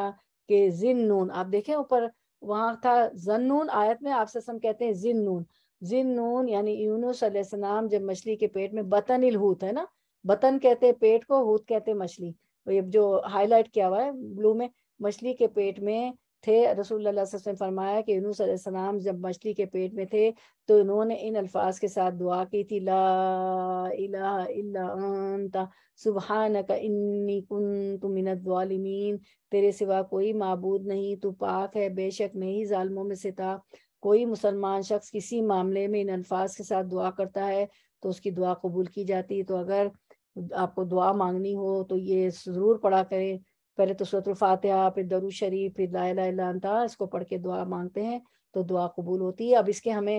कि जिन नून आप देखें ऊपर वहाँ था जन नून आयत में आप ससम कहते हैं जिन नून जिन नून यानी यूनुस जब मछली के पेट में बतन इलहूत है ना बतन कहते हैं पेट को हूत कहते हैं मछली ये जो हाईलाइट किया हुआ है ब्लू में मछली के पेट में थे रसूल ने फरमाया कि सलाम जब मछली के पेट में थे तो इन्होंने इन अल्फाज के साथ दुआ की थी ला इला इला अंता सुबहानक इन्नी तेरे सिवा कोई माबूद नहीं तू पाक है बेशक नहीं जालमों में से था कोई मुसलमान शख्स किसी मामले में इन अल्फाज के साथ दुआ करता है तो उसकी दुआ कबूल की जाती है तो अगर आपको दुआ मांगनी हो तो ये ज़रूर पढ़ा करें पहले तो सूरत फातहा फिर दरू शरीफ फिर लाता इसको पढ़ के दुआ मांगते हैं तो दुआ कबूल होती है अब इसके हमें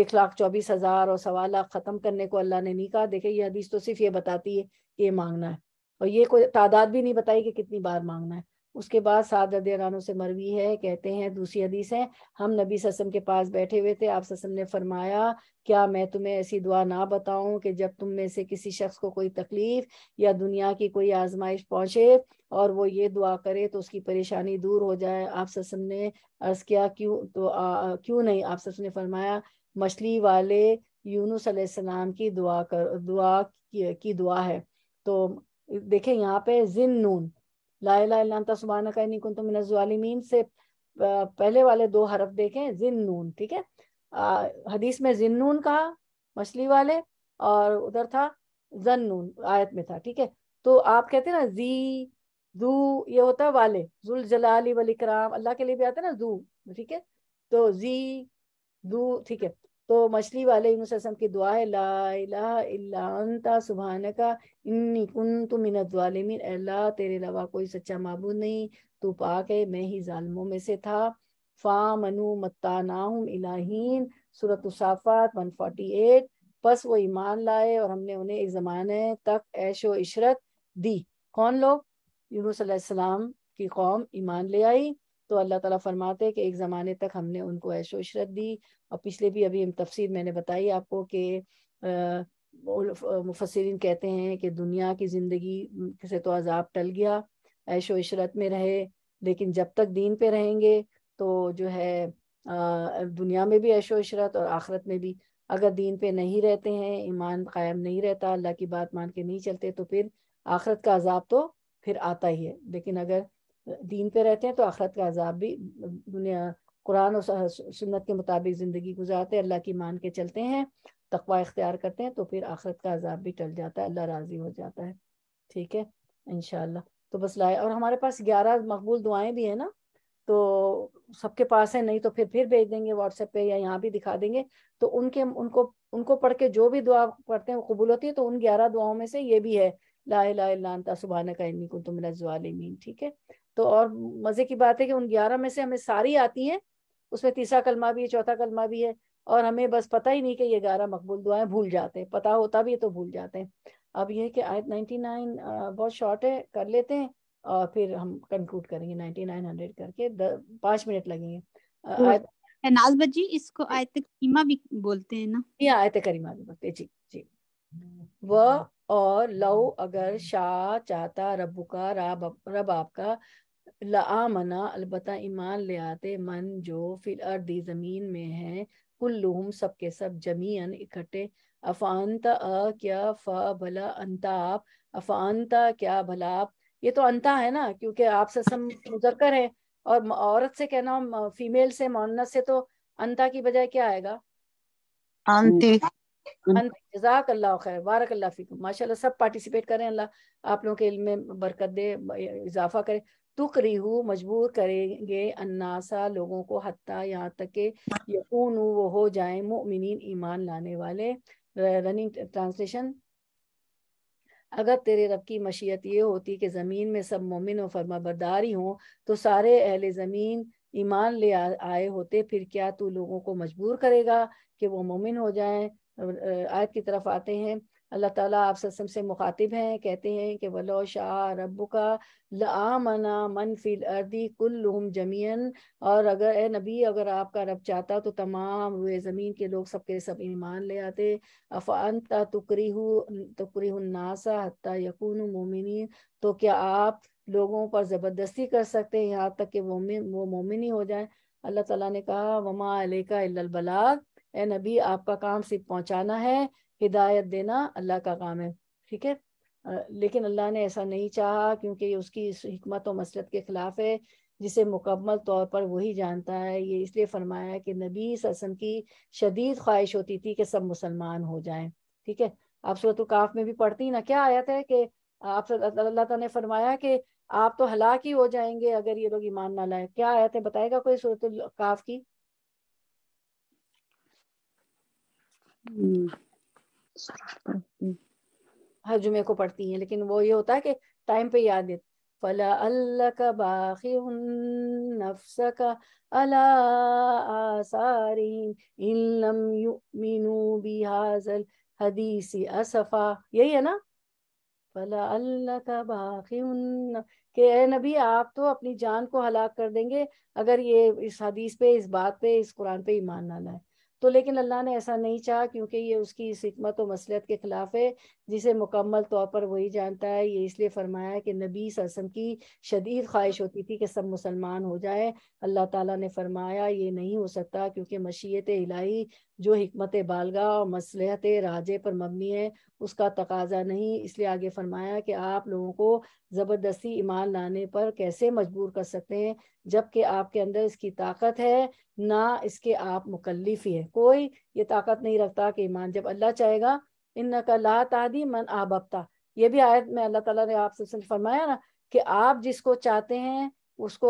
एक लाख चौबीस हजार और सवा लाख खत्म करने को अल्लाह ने नहीं कहा देखे ये हदीस तो सिर्फ ये बताती है कि ये मांगना है और ये कोई तादाद भी नहीं बताई कि कितनी बार मांगना है उसके बाद सात रदियानों से मरवी है कहते हैं दूसरी हदीस है हम नबी ससम के पास बैठे हुए थे आप ससम ने फरमाया क्या मैं तुम्हें ऐसी दुआ ना बताऊं कि जब तुम में से किसी शख्स को कोई तकलीफ या दुनिया की कोई आजमाइश पहुंचे और वो ये दुआ करे तो उसकी परेशानी दूर हो जाए आप ससम ने अर्ज किया क्यों तो क्यों नहीं आप ससम ने फरमाया मछली वाले यूनुस सलाम की दुआ कर दुआ की, की दुआ है तो देखें यहाँ पे जिन नून लाता सुबहाना तो से पहले वाले दो हरफ देखें जिन नून ठीक है आ, हदीस में जिन नून कहा मछली वाले और उधर था जन नून आयत में था ठीक है तो आप कहते हैं ना जी जू ये होता है वाले जुल जलाली वली कराम अल्लाह के लिए भी आता है ना जू ठीक है तो जी दू ठीक है तो मछली वाले यूनुसम की दुआ है ला इलाता सुबहान का इन्नी कुन तुम मिनत मिन अल्लाह तेरे अलावा कोई सच्चा मबू नहीं तू पाक है मैं ही ालमों में से था फ़ा मनु नाहम इलाहीन सूरत साफ़ात वन फोर्टी एट बस वो ईमान लाए और हमने उन्हें एक ज़माने तक ऐश इशरत दी कौन लोग यूनुसम की कौम ईमान ले आई तो अल्लाह ताला फरमाते हैं कि एक ज़माने तक हमने उनको ऐशो इशरत दी और पिछले भी अभी तफसीर मैंने बताई आपको कि मुफसरिन कहते हैं कि दुनिया की ज़िंदगी से तो अजाब टल गया ऐशो इशरत में रहे लेकिन जब तक दीन पे रहेंगे तो जो है दुनिया में भी ऐशो इशरत और आखरत में भी अगर दीन पे नहीं रहते हैं ईमान कायम नहीं रहता अल्लाह की बात मान के नहीं चलते तो फिर आखरत का अजाब तो फिर आता ही है लेकिन अगर दीन पे रहते हैं तो आखरत का अजाब भी दुनिया कुरान और सुन्नत के मुताबिक ज़िंदगी गुजारते हैं अल्लाह की मान के चलते हैं तकवा इख्तियार करते हैं तो फिर आखरत का अजाब भी टल जाता है अल्लाह राज़ी हो जाता है ठीक है इनशाला तो बस लाए और हमारे पास ग्यारह मकबूल दुआएं भी है ना तो सबके पास है नहीं तो फिर फिर भेज देंगे व्हाट्सएप पे या यहाँ भी दिखा देंगे तो उनके उनको उनको पढ़ के जो भी दुआ पढ़ते हैं वो कबूल होती है तो उन ग्यारह दुआओं में से ये भी है ला ला सुबह का इन्नी कुन तुम ठीक है तो और मज़े की बात है कि उन ग्यारह में से हमें सारी आती हैं उसमें तीसरा कलमा भी है चौथा कलमा भी है और हमें बस पता ही नहीं कि ये ग्यारह मकबूल दुआएं भूल जाते हैं पता होता भी तो भूल जाते हैं अब ये कि आयत 99 बहुत शॉर्ट है कर लेते हैं और फिर हम कंक्लूड करेंगे 9900 करके पांच मिनट लगेंगे जी इसको आयत करीमा भी बोलते हैं ना ये आयत करीमा भी बोलते हैं जी जी व और लव अगर शाह चाहता रबू का रब रब आपका लामना अलबत् ईमान ले आते मन जो फिल अर्दी ज़मीन में है कुल्लूम सबके सब जमीन इकट्ठे अफानता अ क्या फ भला अंताप अफानता क्या भला आप ये तो अंता है ना क्योंकि आप ससम मुजक्कर है और औरत से कहना फीमेल से मोनस से तो अंता की बजाय क्या आएगा अंती जजाक अल्लाह खैर बारक अल्लाह फिक माशाल्लाह सब पार्टिसिपेट करें अल्लाह आप लोगों के इल्म में बरकत दे इजाफा करे तुक रिहू मजबूर करेंगे अन्नासा लोगों को हत्या यहाँ तक के यकून वो हो जाए मोमिन ईमान लाने वाले रनिंग ट्रांसलेशन अगर तेरे रब की मशीयत ये होती कि ज़मीन में सब मोमिन और बरदारी हों तो सारे अहल ज़मीन ईमान ले आए होते फिर क्या तू लोगों को मजबूर करेगा कि वो मोमिन हो जाएं आयत की तरफ आते हैं अल्लाह ताला आप सस्म से मुखातिब हैं कहते हैं कि वलो शाह रब का लामना मन फिल अर्दी कुल्लुम जमीन और अगर ए नबी अगर आपका रब चाहता तो तमाम हुए ज़मीन के लोग सबके सब ईमान ले आते अफ़ानता तुकरी तुकरी नासा हती यकून मोमिन तो क्या आप लोगों पर ज़बरदस्ती कर सकते हैं यहाँ तक कि वो मोमिन वो ही हो जाए अल्लाह तला ने कहा वमा अलेका बलाग ए नबी आपका काम सिर्फ पहुंचाना है हिदायत देना अल्लाह का काम है ठीक है लेकिन अल्लाह ने ऐसा नहीं चाहा क्योंकि ये उसकी हमत और मसरत के ख़िलाफ़ है जिसे मुकम्मल तौर पर वही जानता है ये इसलिए फरमाया कि नबी ससम की शदीद ख्वाहिश होती थी कि सब मुसलमान हो जाए ठीक है आप सूरत काफ में भी पढ़ती ना क्या आयत है कि आप अल्लाह ने फरमाया कि आप तो हलाक ही हो जाएंगे अगर ये लोग ईमान ना लाए क्या आयत है बताएगा कोई सूरत काफ की हर जुमे को पढ़ती हैं लेकिन वो ये होता है कि टाइम पे याद देते फला अल्लाह का बाकी नफ्स हदीसी असफा यही है ना फला अल्लाह का बाकी के नबी आप तो अपनी जान को हलाक कर देंगे अगर ये इस हदीस पे इस बात पे इस कुरान पे ईमान ना लाए तो लेकिन अल्लाह ने ऐसा नहीं चाहा क्योंकि ये उसकी इस हमत व मसलत के ख़िलाफ़ है जिसे मुकम्मल तौर पर वही जानता है ये इसलिए फरमाया कि नबी वसम की शदीद ख्वाहिश होती थी कि सब मुसलमान हो जाए अल्लाह ताला ने फरमाया ये नहीं हो सकता क्योंकि मशीत इलाही जो हमत बालगा और मसलहत राजे पर मबनी है उसका तकाजा नहीं इसलिए आगे फरमाया कि आप लोगों को ज़बरदस्ती ईमान लाने पर कैसे मजबूर कर सकते हैं जबकि आपके अंदर इसकी ताकत है ना इसके आप मुकल्लिफ ही है कोई ये ताकत नहीं रखता कि ईमान जब अल्लाह चाहेगा इन ला तादी मन आबता ये भी आयत में अल्लाह ताला ने आपसे फरमाया ना कि आप जिसको चाहते हैं उसको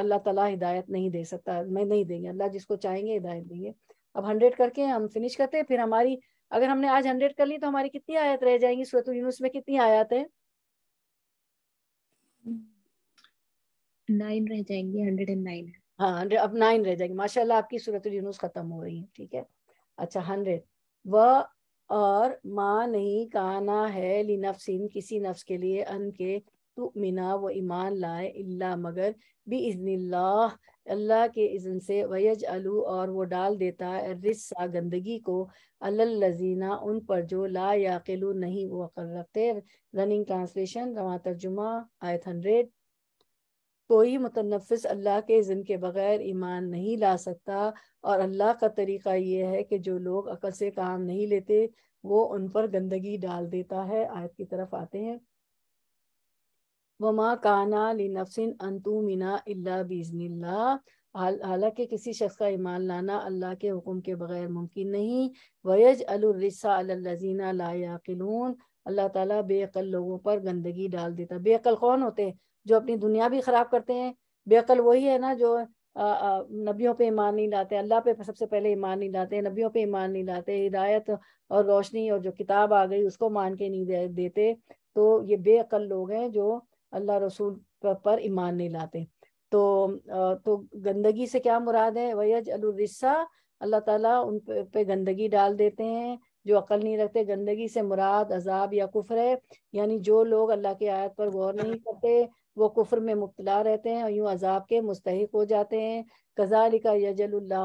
अल्लाह ताला हिदायत नहीं दे सकता मैं नहीं देंगे अल्लाह जिसको चाहेंगे हिदायत देंगे अब हंड्रेड करके हम फिनिश करते हैं फिर हमारी अगर हमने आज हंड्रेड कर ली तो हमारी कितनी आयत रह जाएंगी सूरत यूनुस में कितनी आयत है नाइन रह जाएंगी हंड्रेड एंड नाइन हाँ अब नाइन रह जाएगी माशाल्लाह आपकी सूरत यूनुस खत्म हो रही है ठीक है अच्छा हंड्रेड व और माँ नहीं काना है नफसिन किसी नफ्स के लिए अन के तो मिना व ईमान लाए इल्ला मगर भी इजनिल्लाह अल्लाह के इज़न से वयज अलू और वो डाल देता है रिस्सा गंदगी को लजीना उन पर जो ला याकिलू नहीं वो कर रखते रनिंग ट्रांसलेशन रवा तर्जुमा आयत हंड्रेड कोई मुतनफ़ अल्लाह के जिन के बग़ैर ईमान नहीं ला सकता और अल्लाह का तरीक़ा ये है कि जो लोग अकल से काम नहीं लेते वो उन पर गंदगी डाल देता है आयत की तरफ आते हैं वमा काना नफसिन अंतु मिना अल्ला बिजनिल्ला हालांकि किसी शख्स का ईमान लाना अल्लाह के हुक्म के बगैर मुमकिन नहीं वयज अलरसाजीना लायाकिलून अल्लाह ताला बेअल लोगों पर गंदगी डाल देता बेअल कौन होते हैं जो अपनी दुनिया भी ख़राब करते हैं बेअल वही है ना जो नबियों पे ईमान नहीं लाते अल्लाह पे सबसे पहले ईमान नहीं लाते नबियों पे ईमान नहीं लाते हिदायत और रोशनी और जो किताब आ गई उसको मान के नहीं दे, देते तो ये बेअल लोग हैं जो अल्लाह रसूल पर ईमान नहीं लाते तो तो गंदगी से क्या मुराद है वैज अलरिस्सा अल्लाह ताला उन पे गंदगी डाल देते हैं जो अकल नहीं रखते गंदगी से मुराद अजाब या कुफर है यानी जो लोग अल्लाह की आयत पर गौर नहीं करते वो कुफर में मुबतला रहते हैं और यूँ अजाब के मुस्तक हो जाते हैं कजाल का यजल्ला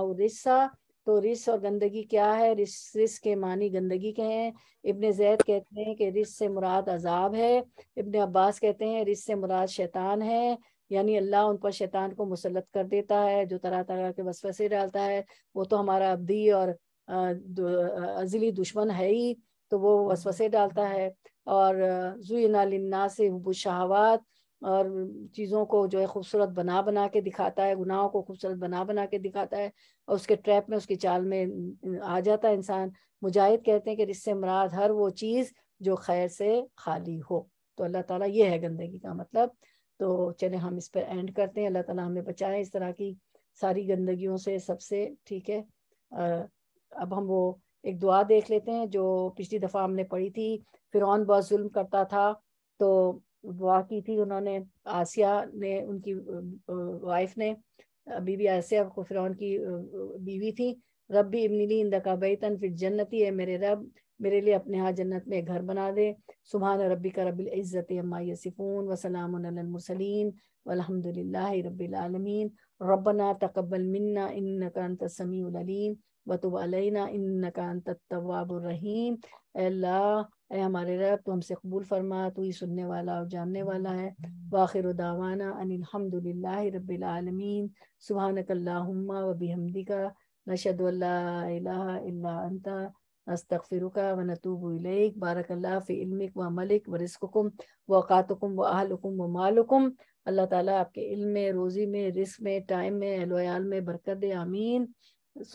तो रिस और गंदगी क्या है रिस रिस के मानी गंदगी के हैं इबन जैद कहते हैं कि रिस से मुराद अजाब है इबन अब्बास कहते हैं रिस से मुराद शैतान है यानी अल्लाह उन पर शैतान को मुसलत कर देता है जो तरह तरह के वसवसे डालता है वो तो हमारा अब्दी और अजली दुश्मन है ही तो वो वसवसे डालता है और जुना लिन्ना से शहावात और चीज़ों को जो है खूबसूरत बना बना के दिखाता है गुनाहों को खूबसूरत बना बना के दिखाता है और उसके ट्रैप में उसकी चाल में आ जाता है इंसान मुजाहिद कहते हैं कि इससे मराद हर वो चीज़ जो खैर से खाली हो तो अल्लाह ताला ये है गंदगी का मतलब तो चले हम इस पर एंड करते हैं अल्लाह ताला हमें बचाए इस तरह की सारी गंदगियों से सबसे ठीक है अब हम वो एक दुआ देख लेते हैं जो पिछली दफ़ा हमने पढ़ी थी फिर बहुत जुल्म करता था तो दुआ की थी उन्होंने आसिया ने उनकी वाइफ ने बीबी आसिया को फिर की बीवी थी रबी इमनी इंदका बैतन फिर जन्नती है मेरे रब मेरे लिए अपने यहाँ जन्नत में घर बना दे सुबह रबी का रबिल इज़्ज़त अम्मा यसिफ़ून वसलामसलिन वलहमदिल्ला रबालमीन रबना तकबल मन्ना इन नकान समीम वतुब अलैना इन नकान तवाबुररहीम अल्लाह ए हमारे रब तो हमसे कबूल फरमा तो ही सुनने वाला और जानने वाला है हम्म। वाखिर दावाना अनिलहमदिल्ला रबालमीन सुबहानकल्लाहुम्मा वबिहमदिका नशद अंता नस्तफ़िरुका व नतूबुलैक बारकल्ला इल्मिक व मलिक व रिस्कुम व अक़ातुम व अहलकुम व मालुकुम अल्लाह ताला आपके इल्म में रोज़ी में रिस्क में टाइम में अहलोयाल में बरकत आमीन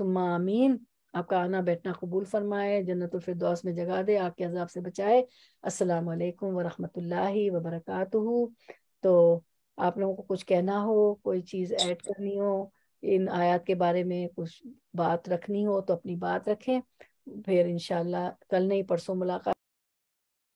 सुम्मा आमीन आपका आना बैठना कबूल फरमाए जन्नतफरदौस में जगा दे आपके अजाब से बचाए अस्सलाम वालेकुम वरहमतुल्लाहि तो आप लोगों को कुछ कहना हो कोई चीज़ ऐड करनी हो इन आयात के बारे में कुछ बात रखनी हो तो अपनी बात रखें फिर इनशाला कल नहीं परसों मुलाकात